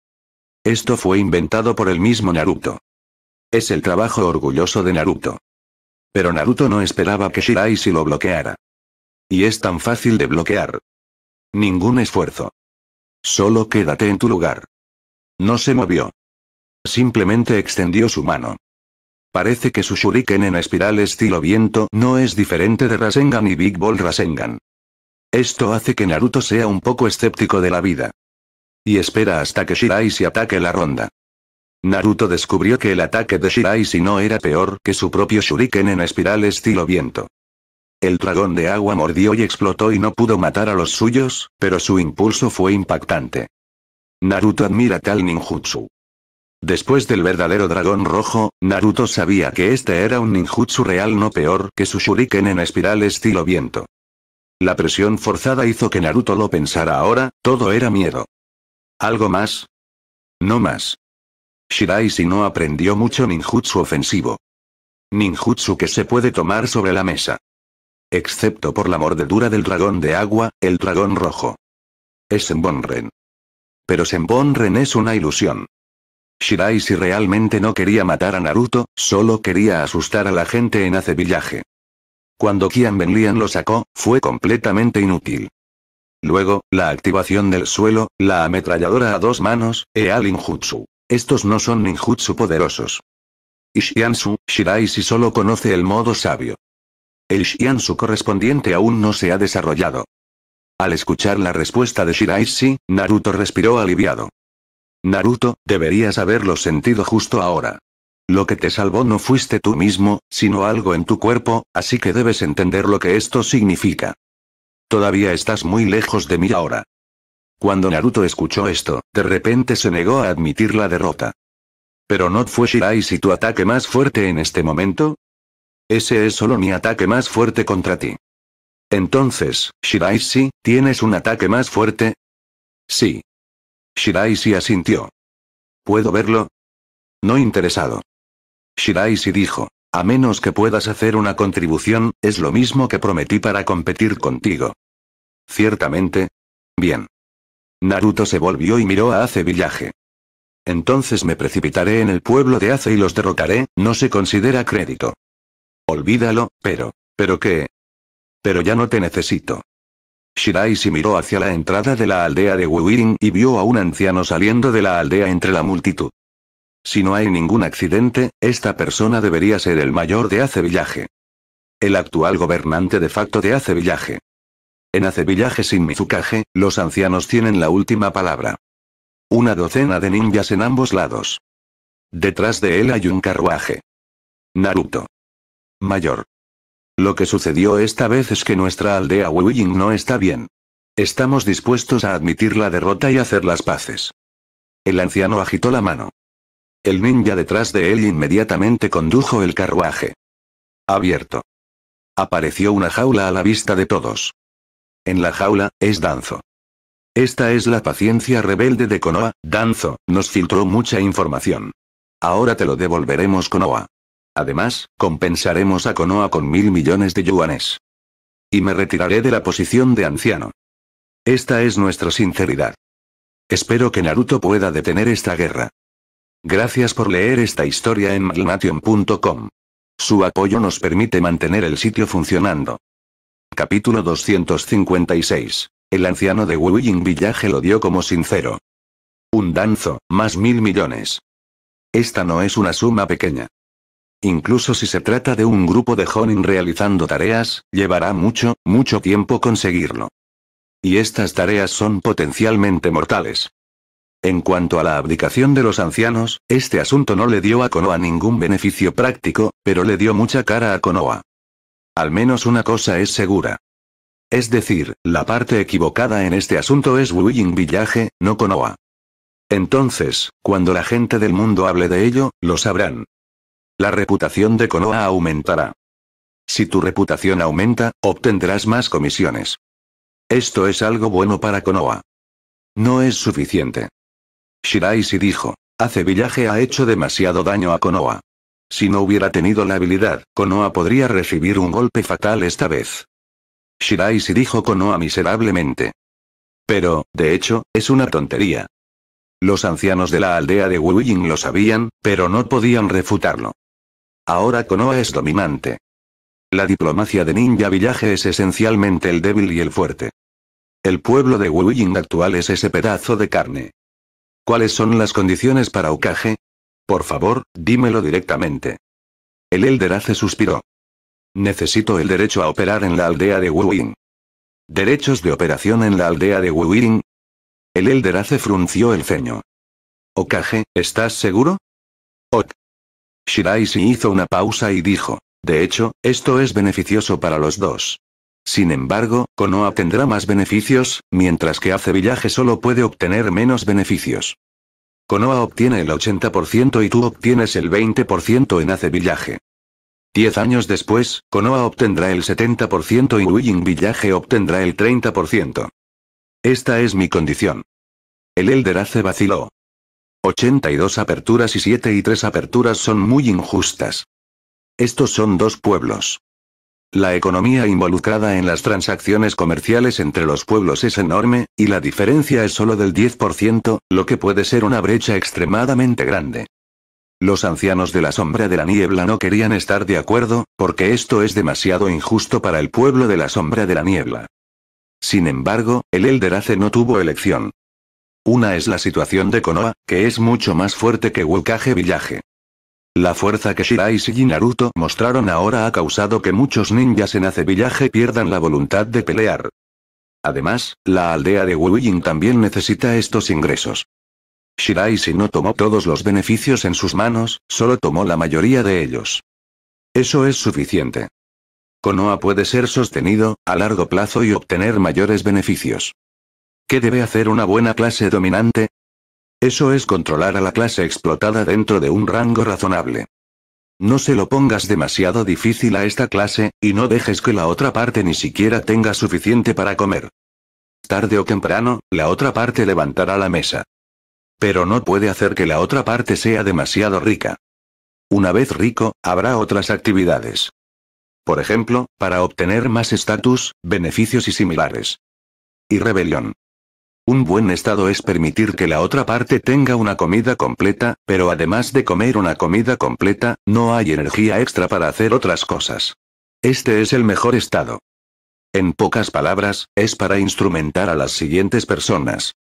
Esto fue inventado por el mismo Naruto. Es el trabajo orgulloso de Naruto. Pero Naruto no esperaba que Shirai si lo bloqueara. Y es tan fácil de bloquear. Ningún esfuerzo. Solo quédate en tu lugar. No se movió. Simplemente extendió su mano. Parece que su shuriken en espiral estilo viento no es diferente de Rasengan y Big Ball Rasengan. Esto hace que Naruto sea un poco escéptico de la vida. Y espera hasta que Shirai se ataque la ronda. Naruto descubrió que el ataque de Shirai si no era peor que su propio shuriken en espiral estilo viento. El dragón de agua mordió y explotó y no pudo matar a los suyos, pero su impulso fue impactante. Naruto admira tal ninjutsu. Después del verdadero dragón rojo, Naruto sabía que este era un ninjutsu real no peor que su shuriken en espiral estilo viento. La presión forzada hizo que Naruto lo pensara ahora, todo era miedo. ¿Algo más? No más. Shirai si no aprendió mucho ninjutsu ofensivo. Ninjutsu que se puede tomar sobre la mesa. Excepto por la mordedura del dragón de agua, el dragón rojo. Es Senbonren. Pero Senbonren es una ilusión. Shirai si realmente no quería matar a Naruto, solo quería asustar a la gente en acevillaje. Cuando Kian Benlian lo sacó, fue completamente inútil. Luego, la activación del suelo, la ametralladora a dos manos, e al Injutsu. Estos no son ninjutsu poderosos. Ishiansu, Shirai si solo conoce el modo sabio. El Shiansu correspondiente aún no se ha desarrollado. Al escuchar la respuesta de Shiraishi, Naruto respiró aliviado. Naruto, deberías haberlo sentido justo ahora. Lo que te salvó no fuiste tú mismo, sino algo en tu cuerpo, así que debes entender lo que esto significa. Todavía estás muy lejos de mí ahora. Cuando Naruto escuchó esto, de repente se negó a admitir la derrota. ¿Pero no fue Shirai si tu ataque más fuerte en este momento? Ese es solo mi ataque más fuerte contra ti. Entonces, Shiraishi, ¿tienes un ataque más fuerte? Sí. Shiraishi asintió. ¿Puedo verlo? No interesado. si dijo. A menos que puedas hacer una contribución, es lo mismo que prometí para competir contigo. Ciertamente. Bien. Naruto se volvió y miró a Ace Villaje. Entonces me precipitaré en el pueblo de Ace y los derrotaré, no se considera crédito. Olvídalo, pero... ¿Pero qué? Pero ya no te necesito. Shirai se miró hacia la entrada de la aldea de Wuirin y vio a un anciano saliendo de la aldea entre la multitud. Si no hay ningún accidente, esta persona debería ser el mayor de Ace Villaje. El actual gobernante de facto de Ace Villaje. En Acevillaje sin Mizukage, los ancianos tienen la última palabra. Una docena de ninjas en ambos lados. Detrás de él hay un carruaje. Naruto. Mayor. Lo que sucedió esta vez es que nuestra aldea Wuyin no está bien. Estamos dispuestos a admitir la derrota y hacer las paces. El anciano agitó la mano. El ninja detrás de él inmediatamente condujo el carruaje. Abierto. Apareció una jaula a la vista de todos. En la jaula, es Danzo. Esta es la paciencia rebelde de Konoha, Danzo, nos filtró mucha información. Ahora te lo devolveremos Konoha. Además, compensaremos a Konoha con mil millones de yuanes. Y me retiraré de la posición de anciano. Esta es nuestra sinceridad. Espero que Naruto pueda detener esta guerra. Gracias por leer esta historia en magnation.com. Su apoyo nos permite mantener el sitio funcionando. Capítulo 256. El anciano de Wuling Village lo dio como sincero. Un danzo, más mil millones. Esta no es una suma pequeña. Incluso si se trata de un grupo de Honin realizando tareas, llevará mucho, mucho tiempo conseguirlo. Y estas tareas son potencialmente mortales. En cuanto a la abdicación de los ancianos, este asunto no le dio a Konoha ningún beneficio práctico, pero le dio mucha cara a Konoa. Al menos una cosa es segura. Es decir, la parte equivocada en este asunto es Wuyin Villaje, no Konoha. Entonces, cuando la gente del mundo hable de ello, lo sabrán. La reputación de Konoha aumentará. Si tu reputación aumenta, obtendrás más comisiones. Esto es algo bueno para Konoha. No es suficiente. Shirai si dijo. Hace Villaje ha hecho demasiado daño a Konoha. Si no hubiera tenido la habilidad, Konoha podría recibir un golpe fatal esta vez. Shirai si dijo Konoha miserablemente. Pero, de hecho, es una tontería. Los ancianos de la aldea de Wuying lo sabían, pero no podían refutarlo. Ahora Konoha es dominante. La diplomacia de Ninja villaje es esencialmente el débil y el fuerte. El pueblo de Wuying actual es ese pedazo de carne. ¿Cuáles son las condiciones para Okage? Por favor, dímelo directamente. El Elderace suspiró. Necesito el derecho a operar en la aldea de Wuying. ¿Derechos de operación en la aldea de Wuying? El Elderace frunció el ceño. Okage, ¿estás seguro? Ok. Shirai si hizo una pausa y dijo. De hecho, esto es beneficioso para los dos. Sin embargo, Konoha tendrá más beneficios, mientras que hace villaje solo puede obtener menos beneficios. Konoha obtiene el 80% y tú obtienes el 20% en Ace Villaje. Diez años después, Konoha obtendrá el 70% y Wuying Villaje obtendrá el 30%. Esta es mi condición. El Elder Ace vaciló. 82 aperturas y 7 y 3 aperturas son muy injustas. Estos son dos pueblos. La economía involucrada en las transacciones comerciales entre los pueblos es enorme, y la diferencia es solo del 10%, lo que puede ser una brecha extremadamente grande. Los ancianos de la sombra de la niebla no querían estar de acuerdo, porque esto es demasiado injusto para el pueblo de la sombra de la niebla. Sin embargo, el Elderace no tuvo elección. Una es la situación de Konoha, que es mucho más fuerte que Wukaje-Villaje. La fuerza que Shirai y Naruto mostraron ahora ha causado que muchos ninjas en Acevillaje pierdan la voluntad de pelear. Además, la aldea de Wuyin también necesita estos ingresos. Shirai si no tomó todos los beneficios en sus manos, solo tomó la mayoría de ellos. Eso es suficiente. Konoha puede ser sostenido, a largo plazo y obtener mayores beneficios. ¿Qué debe hacer una buena clase dominante? Eso es controlar a la clase explotada dentro de un rango razonable. No se lo pongas demasiado difícil a esta clase, y no dejes que la otra parte ni siquiera tenga suficiente para comer. Tarde o temprano, la otra parte levantará la mesa. Pero no puede hacer que la otra parte sea demasiado rica. Una vez rico, habrá otras actividades. Por ejemplo, para obtener más estatus, beneficios y similares. Y rebelión. Un buen estado es permitir que la otra parte tenga una comida completa, pero además de comer una comida completa, no hay energía extra para hacer otras cosas. Este es el mejor estado. En pocas palabras, es para instrumentar a las siguientes personas.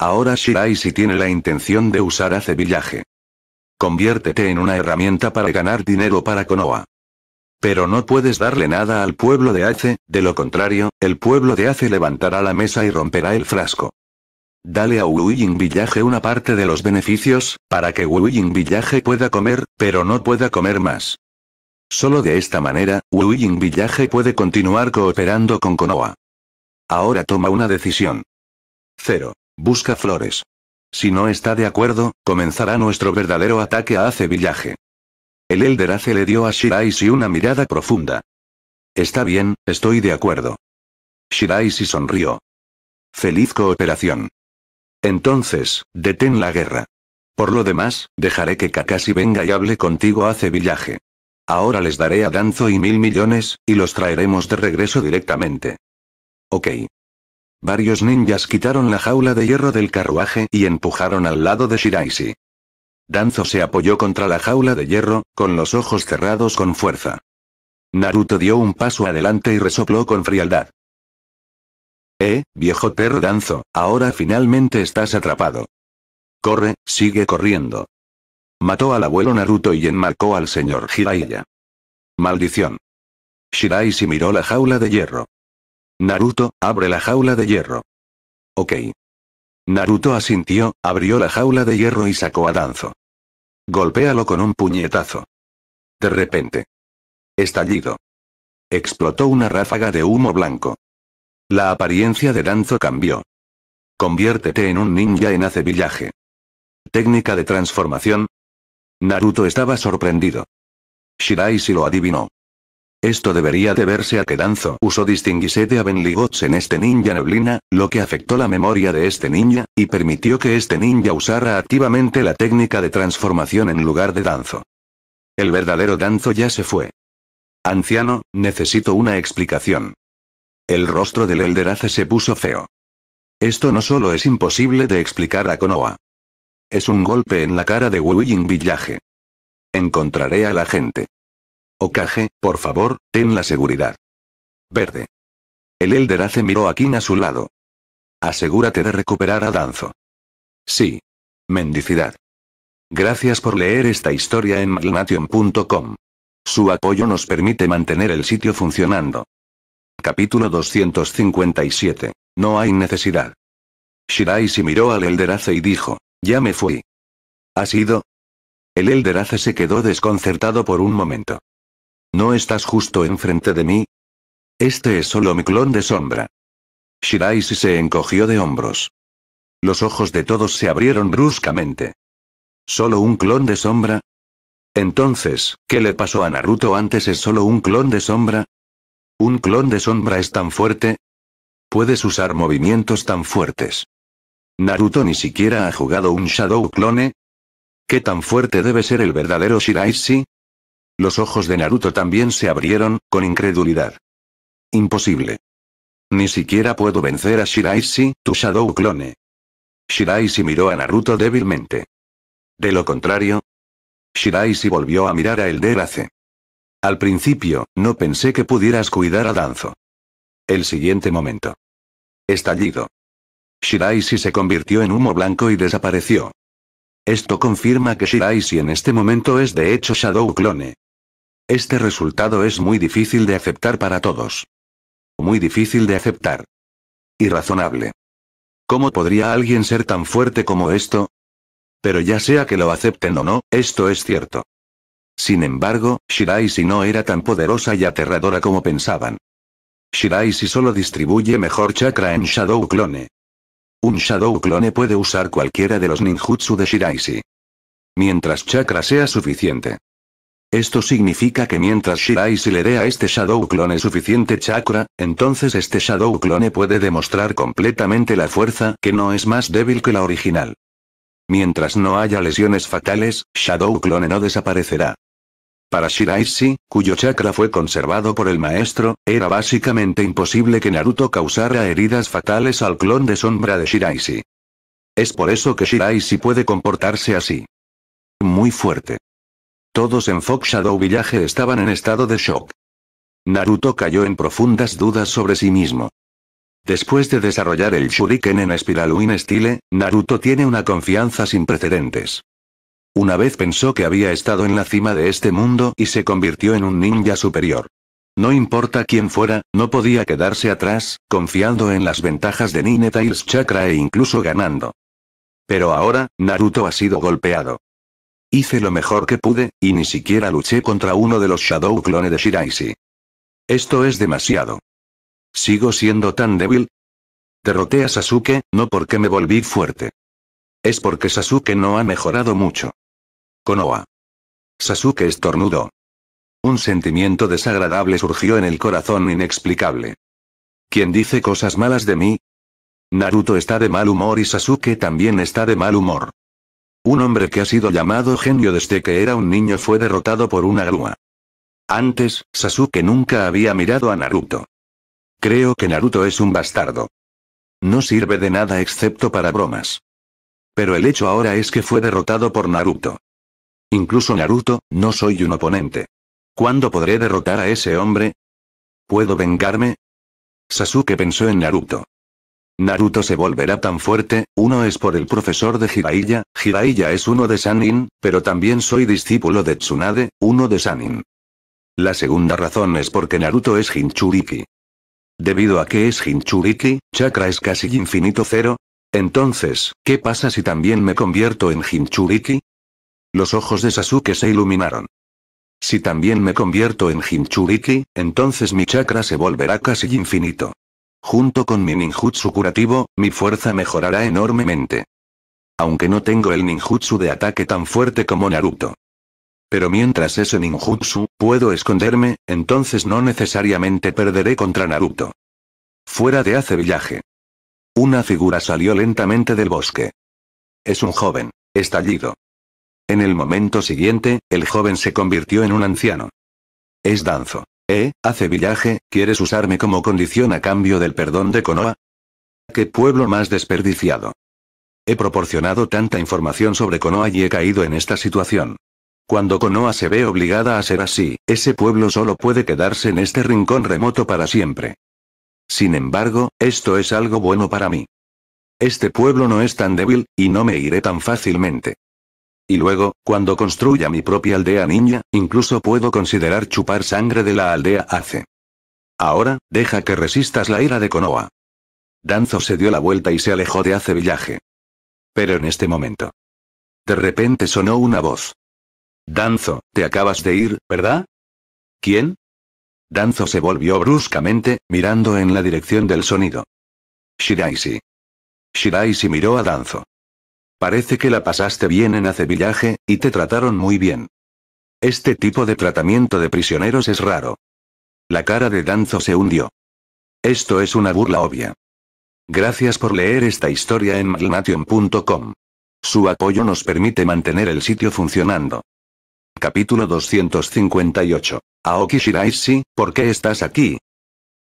Ahora Shirai si tiene la intención de usar acevillaje. Conviértete en una herramienta para ganar dinero para Konoha. Pero no puedes darle nada al pueblo de Ace, de lo contrario, el pueblo de Ace levantará la mesa y romperá el frasco. Dale a Wuying Villaje una parte de los beneficios, para que Wuying Villaje pueda comer, pero no pueda comer más. Solo de esta manera, Wuying Villaje puede continuar cooperando con Konoha. Ahora toma una decisión. 0. Busca flores. Si no está de acuerdo, comenzará nuestro verdadero ataque a Ace Villaje. El Elderace le dio a Shiraishi una mirada profunda. Está bien, estoy de acuerdo. Shiraishi sonrió. Feliz cooperación. Entonces, detén la guerra. Por lo demás, dejaré que Kakashi venga y hable contigo hace villaje. Ahora les daré a Danzo y mil millones, y los traeremos de regreso directamente. Ok. Varios ninjas quitaron la jaula de hierro del carruaje y empujaron al lado de Shiraishi. Danzo se apoyó contra la jaula de hierro, con los ojos cerrados con fuerza. Naruto dio un paso adelante y resopló con frialdad. Eh, viejo perro Danzo, ahora finalmente estás atrapado. Corre, sigue corriendo. Mató al abuelo Naruto y enmarcó al señor Hiraiya. Maldición. Shirai si miró la jaula de hierro. Naruto, abre la jaula de hierro. Ok. Naruto asintió, abrió la jaula de hierro y sacó a Danzo. Golpéalo con un puñetazo. De repente. Estallido. Explotó una ráfaga de humo blanco. La apariencia de Danzo cambió. Conviértete en un ninja en acevillaje. Técnica de transformación. Naruto estaba sorprendido. Shirai si lo adivinó. Esto debería deberse a que Danzo usó distinguirse de Avenligots en este ninja neblina, lo que afectó la memoria de este ninja, y permitió que este ninja usara activamente la técnica de transformación en lugar de Danzo. El verdadero Danzo ya se fue. Anciano, necesito una explicación. El rostro del Elderace se puso feo. Esto no solo es imposible de explicar a Konoha. Es un golpe en la cara de Wuyin Villaje. Encontraré a la gente. Okage, oh, por favor, ten la seguridad. Verde. El Elderace miró a Kin a su lado. Asegúrate de recuperar a Danzo. Sí. Mendicidad. Gracias por leer esta historia en magnation.com. Su apoyo nos permite mantener el sitio funcionando. Capítulo 257. No hay necesidad. Shirai se miró al Elderace y dijo, ya me fui. Ha sido. El Elderace se quedó desconcertado por un momento. ¿No estás justo enfrente de mí? Este es solo mi clon de sombra. Shiraishi se encogió de hombros. Los ojos de todos se abrieron bruscamente. ¿Solo un clon de sombra? Entonces, ¿qué le pasó a Naruto antes es solo un clon de sombra? ¿Un clon de sombra es tan fuerte? Puedes usar movimientos tan fuertes. Naruto ni siquiera ha jugado un Shadow Clone. ¿Qué tan fuerte debe ser el verdadero Shiraishi? Los ojos de Naruto también se abrieron, con incredulidad. Imposible. Ni siquiera puedo vencer a Shiraishi, tu Shadow clone. si miró a Naruto débilmente. De lo contrario, Shiraishi volvió a mirar a Elderace. Al principio, no pensé que pudieras cuidar a Danzo. El siguiente momento. Estallido. Shiraishi se convirtió en humo blanco y desapareció. Esto confirma que si en este momento es de hecho Shadow Clone. Este resultado es muy difícil de aceptar para todos. Muy difícil de aceptar. Irrazonable. ¿Cómo podría alguien ser tan fuerte como esto? Pero ya sea que lo acepten o no, esto es cierto. Sin embargo, Shirai si no era tan poderosa y aterradora como pensaban. Shirai si solo distribuye mejor chakra en Shadow Clone. Un Shadow Clone puede usar cualquiera de los ninjutsu de Shiraishi. Mientras chakra sea suficiente. Esto significa que mientras Shiraishi le dé a este Shadow Clone suficiente chakra, entonces este Shadow Clone puede demostrar completamente la fuerza que no es más débil que la original. Mientras no haya lesiones fatales, Shadow Clone no desaparecerá. Para Shiraishi, cuyo chakra fue conservado por el maestro, era básicamente imposible que Naruto causara heridas fatales al clon de sombra de Shiraishi. Es por eso que Shiraishi puede comportarse así. Muy fuerte. Todos en Fox Shadow Village estaban en estado de shock. Naruto cayó en profundas dudas sobre sí mismo. Después de desarrollar el Shuriken en espiral Win Style, Naruto tiene una confianza sin precedentes. Una vez pensó que había estado en la cima de este mundo y se convirtió en un ninja superior. No importa quién fuera, no podía quedarse atrás, confiando en las ventajas de Nine Chakra e incluso ganando. Pero ahora, Naruto ha sido golpeado. Hice lo mejor que pude, y ni siquiera luché contra uno de los Shadow Clone de Shiraishi. Esto es demasiado. ¿Sigo siendo tan débil? Derroté a Sasuke, no porque me volví fuerte. Es porque Sasuke no ha mejorado mucho. Konoha. Sasuke estornudó. Un sentimiento desagradable surgió en el corazón inexplicable. ¿Quién dice cosas malas de mí? Naruto está de mal humor y Sasuke también está de mal humor. Un hombre que ha sido llamado genio desde que era un niño fue derrotado por una grúa. Antes, Sasuke nunca había mirado a Naruto. Creo que Naruto es un bastardo. No sirve de nada excepto para bromas. Pero el hecho ahora es que fue derrotado por Naruto. Incluso Naruto, no soy un oponente. ¿Cuándo podré derrotar a ese hombre? ¿Puedo vengarme? Sasuke pensó en Naruto. Naruto se volverá tan fuerte, uno es por el profesor de Jiraiya, Jiraiya es uno de Sanin, pero también soy discípulo de Tsunade, uno de Sanin. La segunda razón es porque Naruto es Hinchuriki. Debido a que es Hinchuriki, chakra es casi infinito cero. Entonces, ¿qué pasa si también me convierto en Hinchuriki? Los ojos de Sasuke se iluminaron. Si también me convierto en Hinchuriki, entonces mi chakra se volverá casi infinito. Junto con mi ninjutsu curativo, mi fuerza mejorará enormemente. Aunque no tengo el ninjutsu de ataque tan fuerte como Naruto. Pero mientras ese ninjutsu, puedo esconderme, entonces no necesariamente perderé contra Naruto. Fuera de hace Una figura salió lentamente del bosque. Es un joven. Estallido. En el momento siguiente, el joven se convirtió en un anciano. Es Danzo. Eh, hace villaje, ¿quieres usarme como condición a cambio del perdón de Konoha? ¿Qué pueblo más desperdiciado? He proporcionado tanta información sobre Konoha y he caído en esta situación. Cuando Konoha se ve obligada a ser así, ese pueblo solo puede quedarse en este rincón remoto para siempre. Sin embargo, esto es algo bueno para mí. Este pueblo no es tan débil, y no me iré tan fácilmente. Y luego, cuando construya mi propia aldea niña, incluso puedo considerar chupar sangre de la aldea hace. Ahora, deja que resistas la ira de Konoha. Danzo se dio la vuelta y se alejó de Ace Villaje. Pero en este momento. De repente sonó una voz. Danzo, te acabas de ir, ¿verdad? ¿Quién? Danzo se volvió bruscamente, mirando en la dirección del sonido. Shiraisi. Shiraisi miró a Danzo. Parece que la pasaste bien en Acevillaje, y te trataron muy bien. Este tipo de tratamiento de prisioneros es raro. La cara de Danzo se hundió. Esto es una burla obvia. Gracias por leer esta historia en Malnation.com. Su apoyo nos permite mantener el sitio funcionando. Capítulo 258. Aoki ¿por qué estás aquí?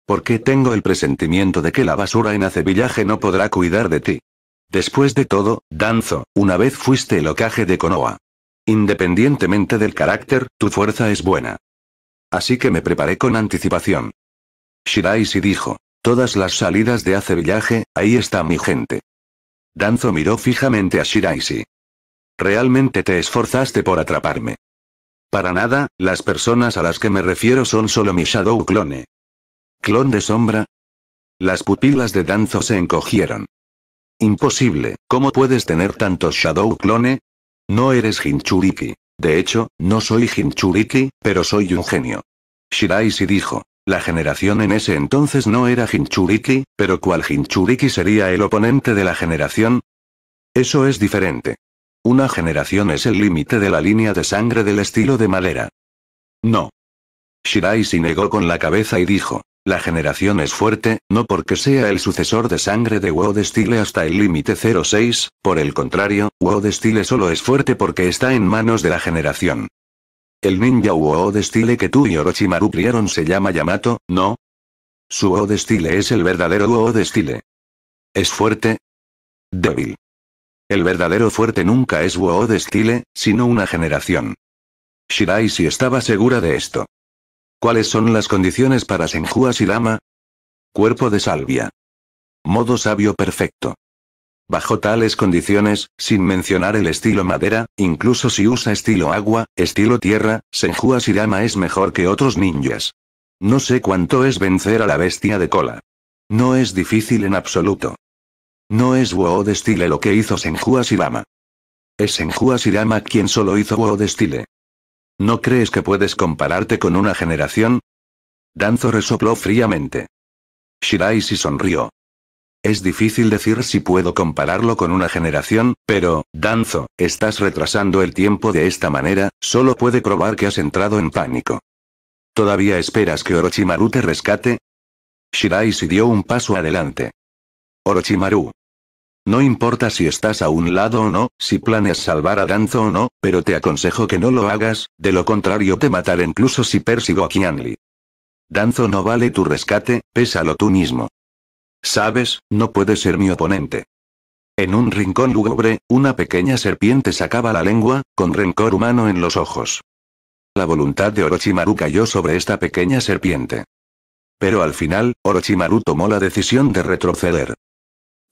Porque tengo el presentimiento de que la basura en Acevillaje no podrá cuidar de ti? Después de todo, Danzo, una vez fuiste el ocaje de Konoha. Independientemente del carácter, tu fuerza es buena. Así que me preparé con anticipación. Shiraisi dijo. Todas las salidas de hace ahí está mi gente. Danzo miró fijamente a Shiraisi. Realmente te esforzaste por atraparme. Para nada, las personas a las que me refiero son solo mi Shadow clone. ¿Clon de sombra? Las pupilas de Danzo se encogieron. Imposible, ¿cómo puedes tener tantos Shadow Clone? No eres Hinchuriki. De hecho, no soy Hinchuriki, pero soy un genio. Shiraishi dijo. La generación en ese entonces no era Hinchuriki, pero ¿cuál Hinchuriki sería el oponente de la generación? Eso es diferente. Una generación es el límite de la línea de sangre del estilo de madera. No. Shirai negó con la cabeza y dijo, la generación es fuerte, no porque sea el sucesor de sangre de wow Destile hasta el límite 06, por el contrario, WoD Destile solo es fuerte porque está en manos de la generación. El ninja de Destile que tú y Orochimaru criaron se llama Yamato, ¿no? Su WoD Destile es el verdadero de Destile. ¿Es fuerte? Débil. El verdadero fuerte nunca es de Destile, sino una generación. Shirai si estaba segura de esto. ¿Cuáles son las condiciones para Senjua lama? Cuerpo de salvia. Modo sabio perfecto. Bajo tales condiciones, sin mencionar el estilo madera, incluso si usa estilo agua, estilo tierra, Senjua Silama es mejor que otros ninjas. No sé cuánto es vencer a la bestia de cola. No es difícil en absoluto. No es Wo de estilo lo que hizo Senjua Lama. Es Senjua sirama quien solo hizo Wo de estilo. ¿No crees que puedes compararte con una generación? Danzo resopló fríamente. Shirai si sonrió. Es difícil decir si puedo compararlo con una generación, pero, Danzo, estás retrasando el tiempo de esta manera, solo puede probar que has entrado en pánico. ¿Todavía esperas que Orochimaru te rescate? Shirai si dio un paso adelante. Orochimaru, no importa si estás a un lado o no, si planes salvar a Danzo o no, pero te aconsejo que no lo hagas, de lo contrario te mataré incluso si persigo a Kianli. Danzo no vale tu rescate, pésalo tú mismo. Sabes, no puedes ser mi oponente. En un rincón lúgubre, una pequeña serpiente sacaba la lengua, con rencor humano en los ojos. La voluntad de Orochimaru cayó sobre esta pequeña serpiente. Pero al final, Orochimaru tomó la decisión de retroceder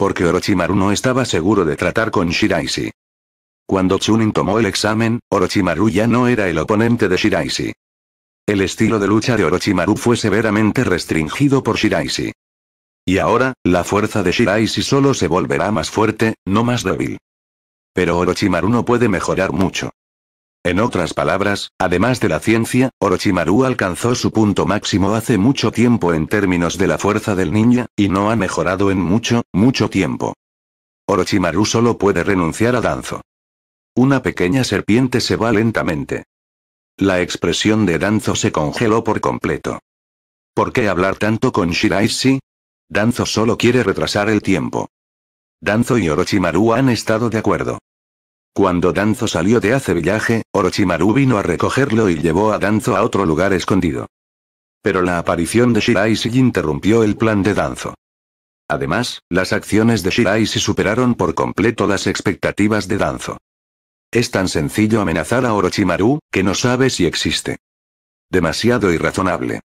porque Orochimaru no estaba seguro de tratar con Shiraishi. Cuando Chunin tomó el examen, Orochimaru ya no era el oponente de Shiraisi. El estilo de lucha de Orochimaru fue severamente restringido por Shiraishi. Y ahora, la fuerza de Shiraisi solo se volverá más fuerte, no más débil. Pero Orochimaru no puede mejorar mucho. En otras palabras, además de la ciencia, Orochimaru alcanzó su punto máximo hace mucho tiempo en términos de la fuerza del ninja, y no ha mejorado en mucho, mucho tiempo. Orochimaru solo puede renunciar a Danzo. Una pequeña serpiente se va lentamente. La expresión de Danzo se congeló por completo. ¿Por qué hablar tanto con Shiraishi? Danzo solo quiere retrasar el tiempo. Danzo y Orochimaru han estado de acuerdo. Cuando Danzo salió de Acevillaje, Orochimaru vino a recogerlo y llevó a Danzo a otro lugar escondido. Pero la aparición de Shiraishi interrumpió el plan de Danzo. Además, las acciones de Shiraishi superaron por completo las expectativas de Danzo. Es tan sencillo amenazar a Orochimaru, que no sabe si existe. Demasiado irrazonable.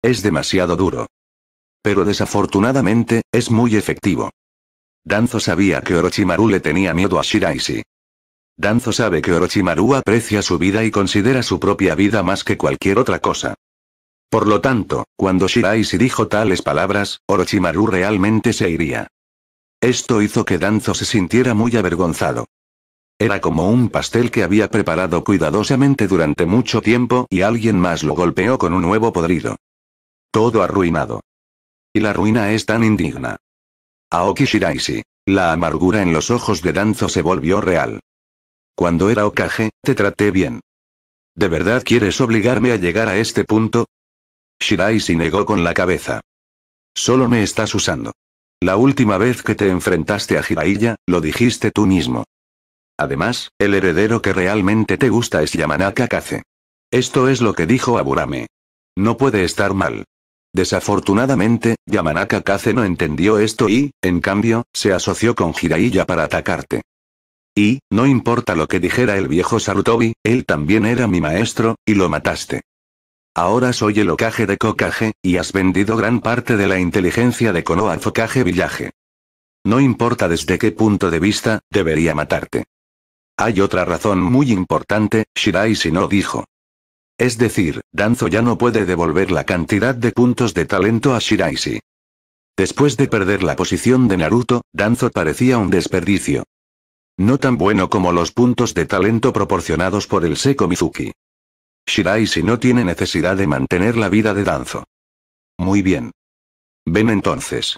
Es demasiado duro. Pero desafortunadamente, es muy efectivo. Danzo sabía que Orochimaru le tenía miedo a Shiraishi. Danzo sabe que Orochimaru aprecia su vida y considera su propia vida más que cualquier otra cosa. Por lo tanto, cuando Shiraishi dijo tales palabras, Orochimaru realmente se iría. Esto hizo que Danzo se sintiera muy avergonzado. Era como un pastel que había preparado cuidadosamente durante mucho tiempo y alguien más lo golpeó con un huevo podrido. Todo arruinado. Y la ruina es tan indigna. Aoki Shiraishi. La amargura en los ojos de Danzo se volvió real. Cuando era Okage, te traté bien. ¿De verdad quieres obligarme a llegar a este punto? Shirai se negó con la cabeza. Solo me estás usando. La última vez que te enfrentaste a Jiraiya, lo dijiste tú mismo. Además, el heredero que realmente te gusta es Yamanaka Kaze. Esto es lo que dijo Aburame. No puede estar mal. Desafortunadamente, Yamanaka Kaze no entendió esto y, en cambio, se asoció con Jiraiya para atacarte. Y, no importa lo que dijera el viejo Sarutobi, él también era mi maestro, y lo mataste. Ahora soy el Okage de Kokage, y has vendido gran parte de la inteligencia de Konoha Fokage Villaje. No importa desde qué punto de vista, debería matarte. Hay otra razón muy importante, Shirai no dijo. Es decir, Danzo ya no puede devolver la cantidad de puntos de talento a Shiraishi. Después de perder la posición de Naruto, Danzo parecía un desperdicio. No tan bueno como los puntos de talento proporcionados por el seco Mizuki. Shirai si no tiene necesidad de mantener la vida de Danzo. Muy bien. Ven entonces.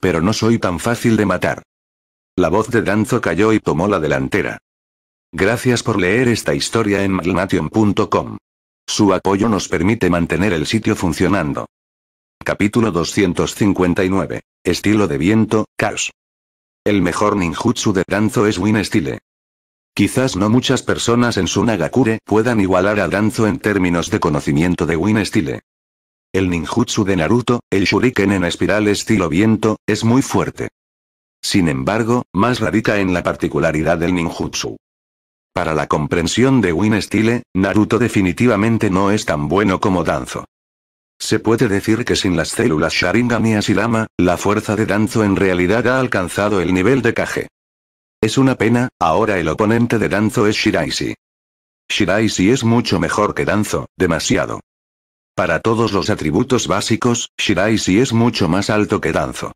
Pero no soy tan fácil de matar. La voz de Danzo cayó y tomó la delantera. Gracias por leer esta historia en malnation.com. Su apoyo nos permite mantener el sitio funcionando. Capítulo 259. Estilo de viento, caos. El mejor ninjutsu de Danzo es Win Style. Quizás no muchas personas en su Nagakure puedan igualar a Danzo en términos de conocimiento de Win Style. El ninjutsu de Naruto, el shuriken en espiral estilo viento, es muy fuerte. Sin embargo, más radica en la particularidad del ninjutsu. Para la comprensión de Win Style, Naruto definitivamente no es tan bueno como Danzo. Se puede decir que sin las células Sharingan y Asilama, la fuerza de Danzo en realidad ha alcanzado el nivel de Kage. Es una pena, ahora el oponente de Danzo es Shirai si es mucho mejor que Danzo, demasiado. Para todos los atributos básicos, Shiraisi es mucho más alto que Danzo.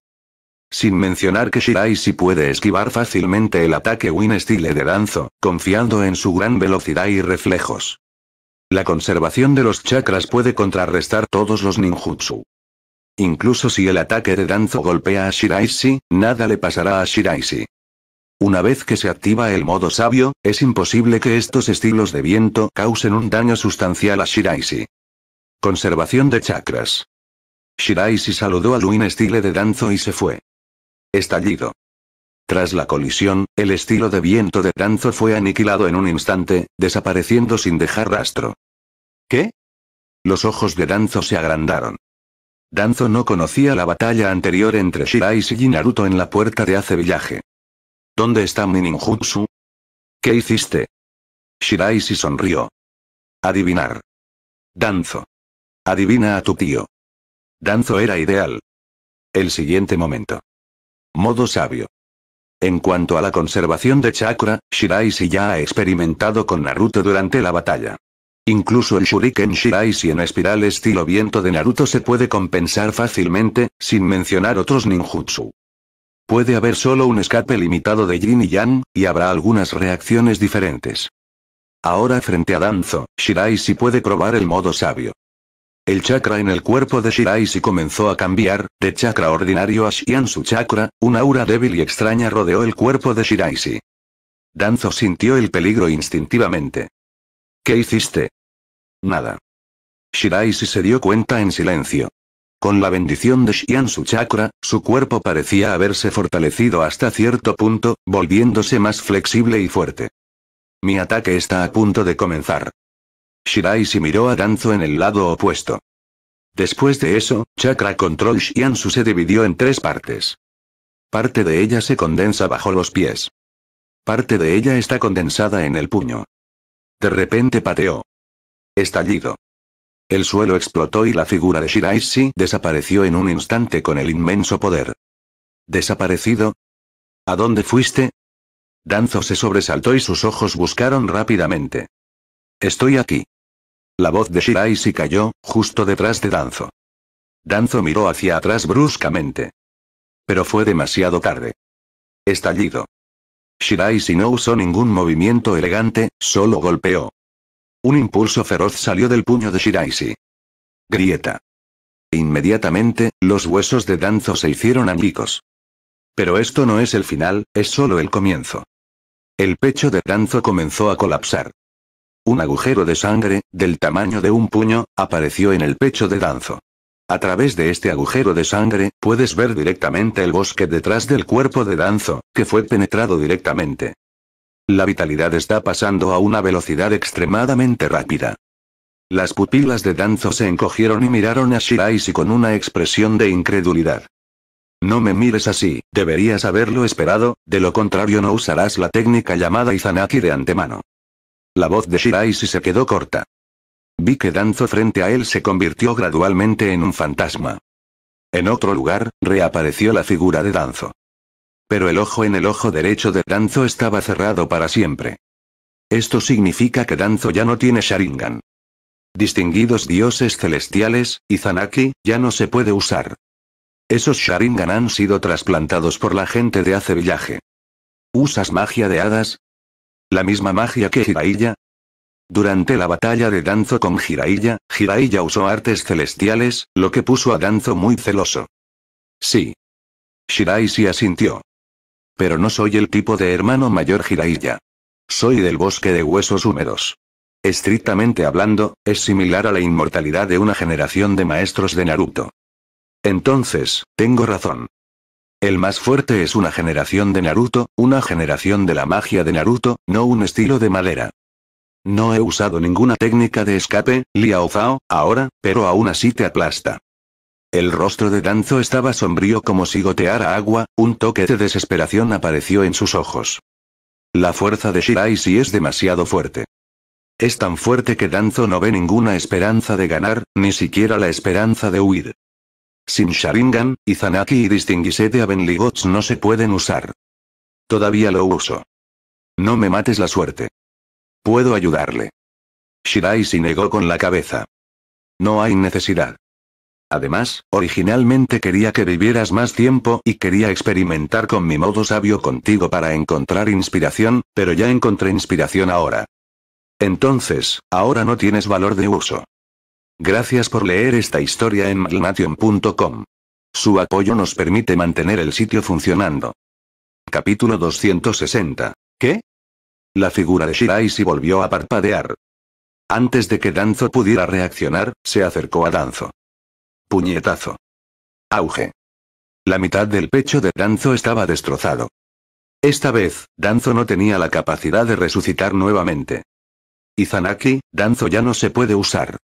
Sin mencionar que Shiraisi puede esquivar fácilmente el ataque Win Style de Danzo, confiando en su gran velocidad y reflejos. La conservación de los chakras puede contrarrestar todos los ninjutsu. Incluso si el ataque de Danzo golpea a Shiraishi, nada le pasará a Shiraishi. Una vez que se activa el modo sabio, es imposible que estos estilos de viento causen un daño sustancial a Shiraishi. Conservación de chakras. Shiraishi saludó a Luin estilo de Danzo y se fue. Estallido. Tras la colisión, el estilo de viento de Danzo fue aniquilado en un instante, desapareciendo sin dejar rastro. ¿Qué? Los ojos de Danzo se agrandaron. Danzo no conocía la batalla anterior entre Shirai y Naruto en la puerta de Ace villaje. ¿Dónde está Mininjutsu? ¿Qué hiciste? Shirai sonrió. Adivinar. Danzo. Adivina a tu tío. Danzo era ideal. El siguiente momento. Modo sabio. En cuanto a la conservación de chakra, Shirai ya ha experimentado con Naruto durante la batalla. Incluso el Shuriken si en espiral estilo viento de Naruto se puede compensar fácilmente, sin mencionar otros ninjutsu. Puede haber solo un escape limitado de Jin y Yang, y habrá algunas reacciones diferentes. Ahora frente a Danzo, si puede probar el modo sabio. El chakra en el cuerpo de si comenzó a cambiar, de chakra ordinario a su chakra, Una aura débil y extraña rodeó el cuerpo de Shiraishi. Danzo sintió el peligro instintivamente. ¿Qué hiciste? Nada. Shiraishi se dio cuenta en silencio. Con la bendición de Xian su chakra, su cuerpo parecía haberse fortalecido hasta cierto punto, volviéndose más flexible y fuerte. Mi ataque está a punto de comenzar. si miró a Danzo en el lado opuesto. Después de eso, Chakra Control Shiansu se dividió en tres partes. Parte de ella se condensa bajo los pies. Parte de ella está condensada en el puño. De repente pateó. Estallido. El suelo explotó y la figura de Shiraishi desapareció en un instante con el inmenso poder. ¿Desaparecido? ¿A dónde fuiste? Danzo se sobresaltó y sus ojos buscaron rápidamente. Estoy aquí. La voz de Shiraishi cayó, justo detrás de Danzo. Danzo miró hacia atrás bruscamente. Pero fue demasiado tarde. Estallido. Shirai no usó ningún movimiento elegante, solo golpeó. Un impulso feroz salió del puño de si. Grieta. Inmediatamente, los huesos de Danzo se hicieron añicos. Pero esto no es el final, es solo el comienzo. El pecho de Danzo comenzó a colapsar. Un agujero de sangre, del tamaño de un puño, apareció en el pecho de Danzo. A través de este agujero de sangre, puedes ver directamente el bosque detrás del cuerpo de Danzo, que fue penetrado directamente. La vitalidad está pasando a una velocidad extremadamente rápida. Las pupilas de Danzo se encogieron y miraron a Shiraisi con una expresión de incredulidad. No me mires así, deberías haberlo esperado, de lo contrario no usarás la técnica llamada Izanaki de antemano. La voz de Shiraisi se quedó corta. Vi que Danzo frente a él se convirtió gradualmente en un fantasma. En otro lugar, reapareció la figura de Danzo. Pero el ojo en el ojo derecho de Danzo estaba cerrado para siempre. Esto significa que Danzo ya no tiene Sharingan. Distinguidos dioses celestiales, Izanaki, ya no se puede usar. Esos Sharingan han sido trasplantados por la gente de Acevillaje. ¿Usas magia de hadas? La misma magia que Hiraiya? Durante la batalla de Danzo con Jiraiya, Jiraiya usó artes celestiales, lo que puso a Danzo muy celoso. Sí. Shirai sí asintió. Pero no soy el tipo de hermano mayor Jiraiya. Soy del bosque de huesos húmedos. Estrictamente hablando, es similar a la inmortalidad de una generación de maestros de Naruto. Entonces, tengo razón. El más fuerte es una generación de Naruto, una generación de la magia de Naruto, no un estilo de madera. No he usado ninguna técnica de escape, Liao Zhao, ahora, pero aún así te aplasta. El rostro de Danzo estaba sombrío como si goteara agua, un toque de desesperación apareció en sus ojos. La fuerza de Shirai sí es demasiado fuerte. Es tan fuerte que Danzo no ve ninguna esperanza de ganar, ni siquiera la esperanza de huir. Sin Sharingan, Izanaki y Distinguise de Abenligots no se pueden usar. Todavía lo uso. No me mates la suerte. Puedo ayudarle. Shirai se negó con la cabeza. No hay necesidad. Además, originalmente quería que vivieras más tiempo y quería experimentar con mi modo sabio contigo para encontrar inspiración, pero ya encontré inspiración ahora. Entonces, ahora no tienes valor de uso. Gracias por leer esta historia en malnation.com. Su apoyo nos permite mantener el sitio funcionando. Capítulo 260. ¿Qué? La figura de se volvió a parpadear. Antes de que Danzo pudiera reaccionar, se acercó a Danzo. Puñetazo. Auge. La mitad del pecho de Danzo estaba destrozado. Esta vez, Danzo no tenía la capacidad de resucitar nuevamente. Izanaki, Danzo ya no se puede usar.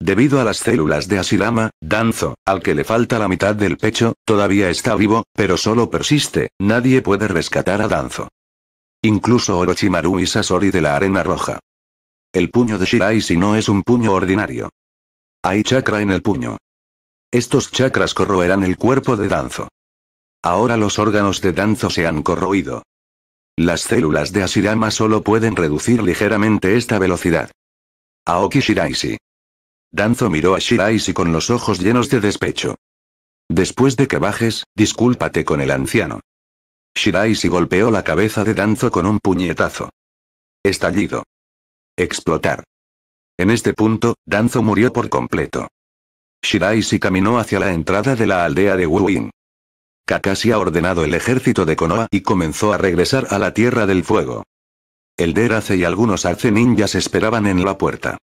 Debido a las células de Asilama, Danzo, al que le falta la mitad del pecho, todavía está vivo, pero solo persiste, nadie puede rescatar a Danzo. Incluso Orochimaru y Sasori de la Arena Roja. El puño de Shirai no es un puño ordinario. Hay chakra en el puño. Estos chakras corroerán el cuerpo de Danzo. Ahora los órganos de Danzo se han corroído. Las células de Asirama solo pueden reducir ligeramente esta velocidad. Aoki Shiraishi. Danzo miró a Shiraishi con los ojos llenos de despecho. Después de que bajes, discúlpate con el anciano si golpeó la cabeza de Danzo con un puñetazo. Estallido. Explotar. En este punto, Danzo murió por completo. si caminó hacia la entrada de la aldea de Wuin. Kakashi ha ordenado el ejército de Konoha y comenzó a regresar a la Tierra del Fuego. El Derace y algunos Arce ninjas esperaban en la puerta.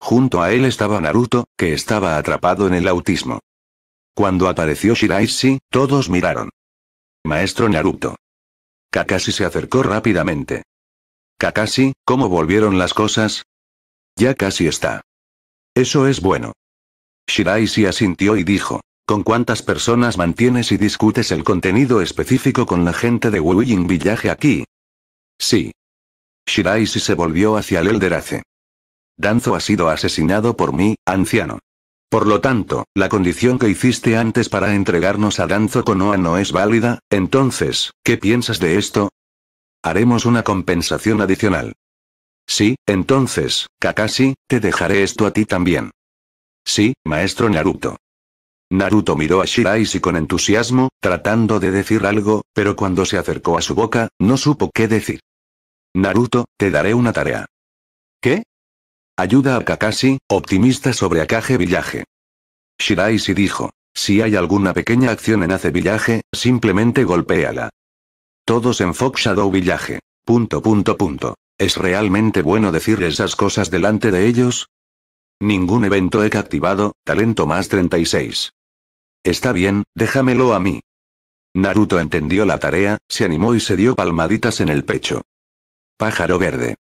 Junto a él estaba Naruto, que estaba atrapado en el autismo. Cuando apareció si todos miraron. Maestro Naruto. Kakashi se acercó rápidamente. Kakashi, ¿cómo volvieron las cosas? Ya casi está. Eso es bueno. Shirai se asintió y dijo. ¿Con cuántas personas mantienes y discutes el contenido específico con la gente de Wuyin Village aquí? Sí. Shirai se volvió hacia el Elderace. Danzo ha sido asesinado por mí, anciano. Por lo tanto, la condición que hiciste antes para entregarnos a Danzo Konoha no es válida, entonces, ¿qué piensas de esto? Haremos una compensación adicional. Sí, entonces, Kakashi, te dejaré esto a ti también. Sí, maestro Naruto. Naruto miró a Shiraishi con entusiasmo, tratando de decir algo, pero cuando se acercó a su boca, no supo qué decir. Naruto, te daré una tarea. ¿Qué? Ayuda a Kakashi, optimista sobre Akage Shirai si dijo. Si hay alguna pequeña acción en Ace Villaje, simplemente golpéala. Todos en Fox Shadow Villaje. Punto punto punto. ¿Es realmente bueno decir esas cosas delante de ellos? Ningún evento he activado, talento más 36. Está bien, déjamelo a mí. Naruto entendió la tarea, se animó y se dio palmaditas en el pecho. Pájaro verde.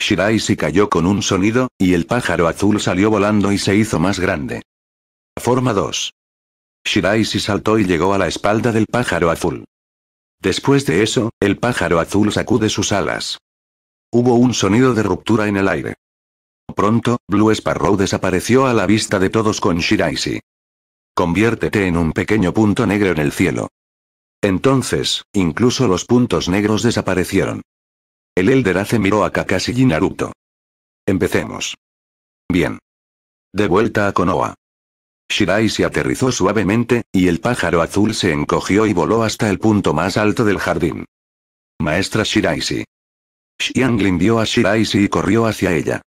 Shirai cayó con un sonido, y el pájaro azul salió volando y se hizo más grande. Forma 2. Shiraisi saltó y llegó a la espalda del pájaro azul. Después de eso, el pájaro azul sacude sus alas. Hubo un sonido de ruptura en el aire. Pronto, Blue Sparrow desapareció a la vista de todos con Shiraisi. Conviértete en un pequeño punto negro en el cielo. Entonces, incluso los puntos negros desaparecieron. El Elder hace miró a Kakashi y Naruto. Empecemos. Bien. De vuelta a Konoha. Shirai se aterrizó suavemente, y el pájaro azul se encogió y voló hasta el punto más alto del jardín. Maestra Si. Xiangling vio a Shiraishi y corrió hacia ella.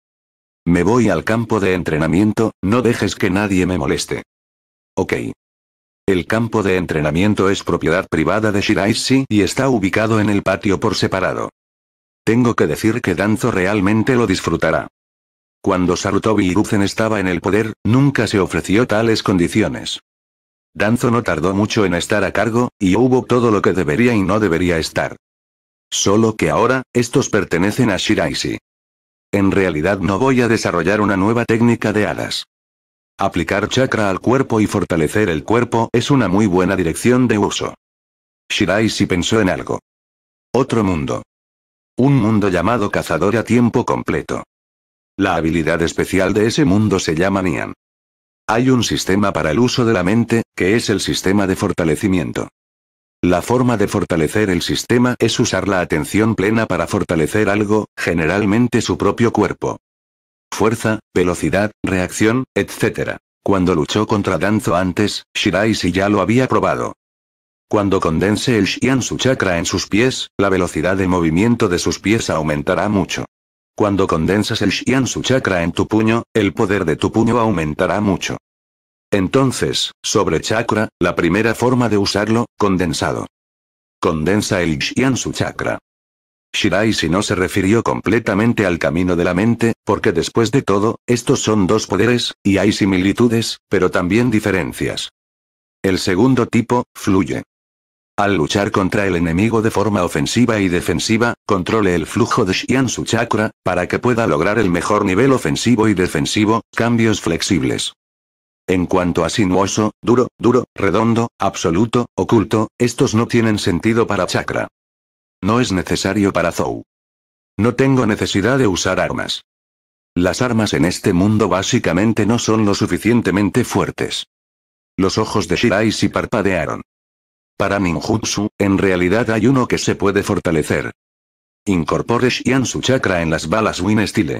Me voy al campo de entrenamiento, no dejes que nadie me moleste. Ok. El campo de entrenamiento es propiedad privada de Si y está ubicado en el patio por separado. Tengo que decir que Danzo realmente lo disfrutará. Cuando Sarutobi Hiruzen estaba en el poder, nunca se ofreció tales condiciones. Danzo no tardó mucho en estar a cargo, y hubo todo lo que debería y no debería estar. Solo que ahora, estos pertenecen a Shiraisi. En realidad no voy a desarrollar una nueva técnica de hadas. Aplicar chakra al cuerpo y fortalecer el cuerpo es una muy buena dirección de uso. Shiraishi pensó en algo. Otro mundo. Un mundo llamado cazador a tiempo completo. La habilidad especial de ese mundo se llama Nian. Hay un sistema para el uso de la mente, que es el sistema de fortalecimiento. La forma de fortalecer el sistema es usar la atención plena para fortalecer algo, generalmente su propio cuerpo. Fuerza, velocidad, reacción, etc. Cuando luchó contra Danzo antes, Shirai si ya lo había probado. Cuando condense el su chakra en sus pies, la velocidad de movimiento de sus pies aumentará mucho. Cuando condensas el su chakra en tu puño, el poder de tu puño aumentará mucho. Entonces, sobre chakra, la primera forma de usarlo, condensado. Condensa el su chakra. Shirai si no se refirió completamente al camino de la mente, porque después de todo, estos son dos poderes, y hay similitudes, pero también diferencias. El segundo tipo, fluye. Al luchar contra el enemigo de forma ofensiva y defensiva, controle el flujo de Xian su chakra, para que pueda lograr el mejor nivel ofensivo y defensivo, cambios flexibles. En cuanto a sinuoso, duro, duro, redondo, absoluto, oculto, estos no tienen sentido para chakra. No es necesario para Zou. No tengo necesidad de usar armas. Las armas en este mundo básicamente no son lo suficientemente fuertes. Los ojos de Shirai si parpadearon. Para ninjutsu, en realidad hay uno que se puede fortalecer. Incorpore Shian su chakra en las balas Win Style.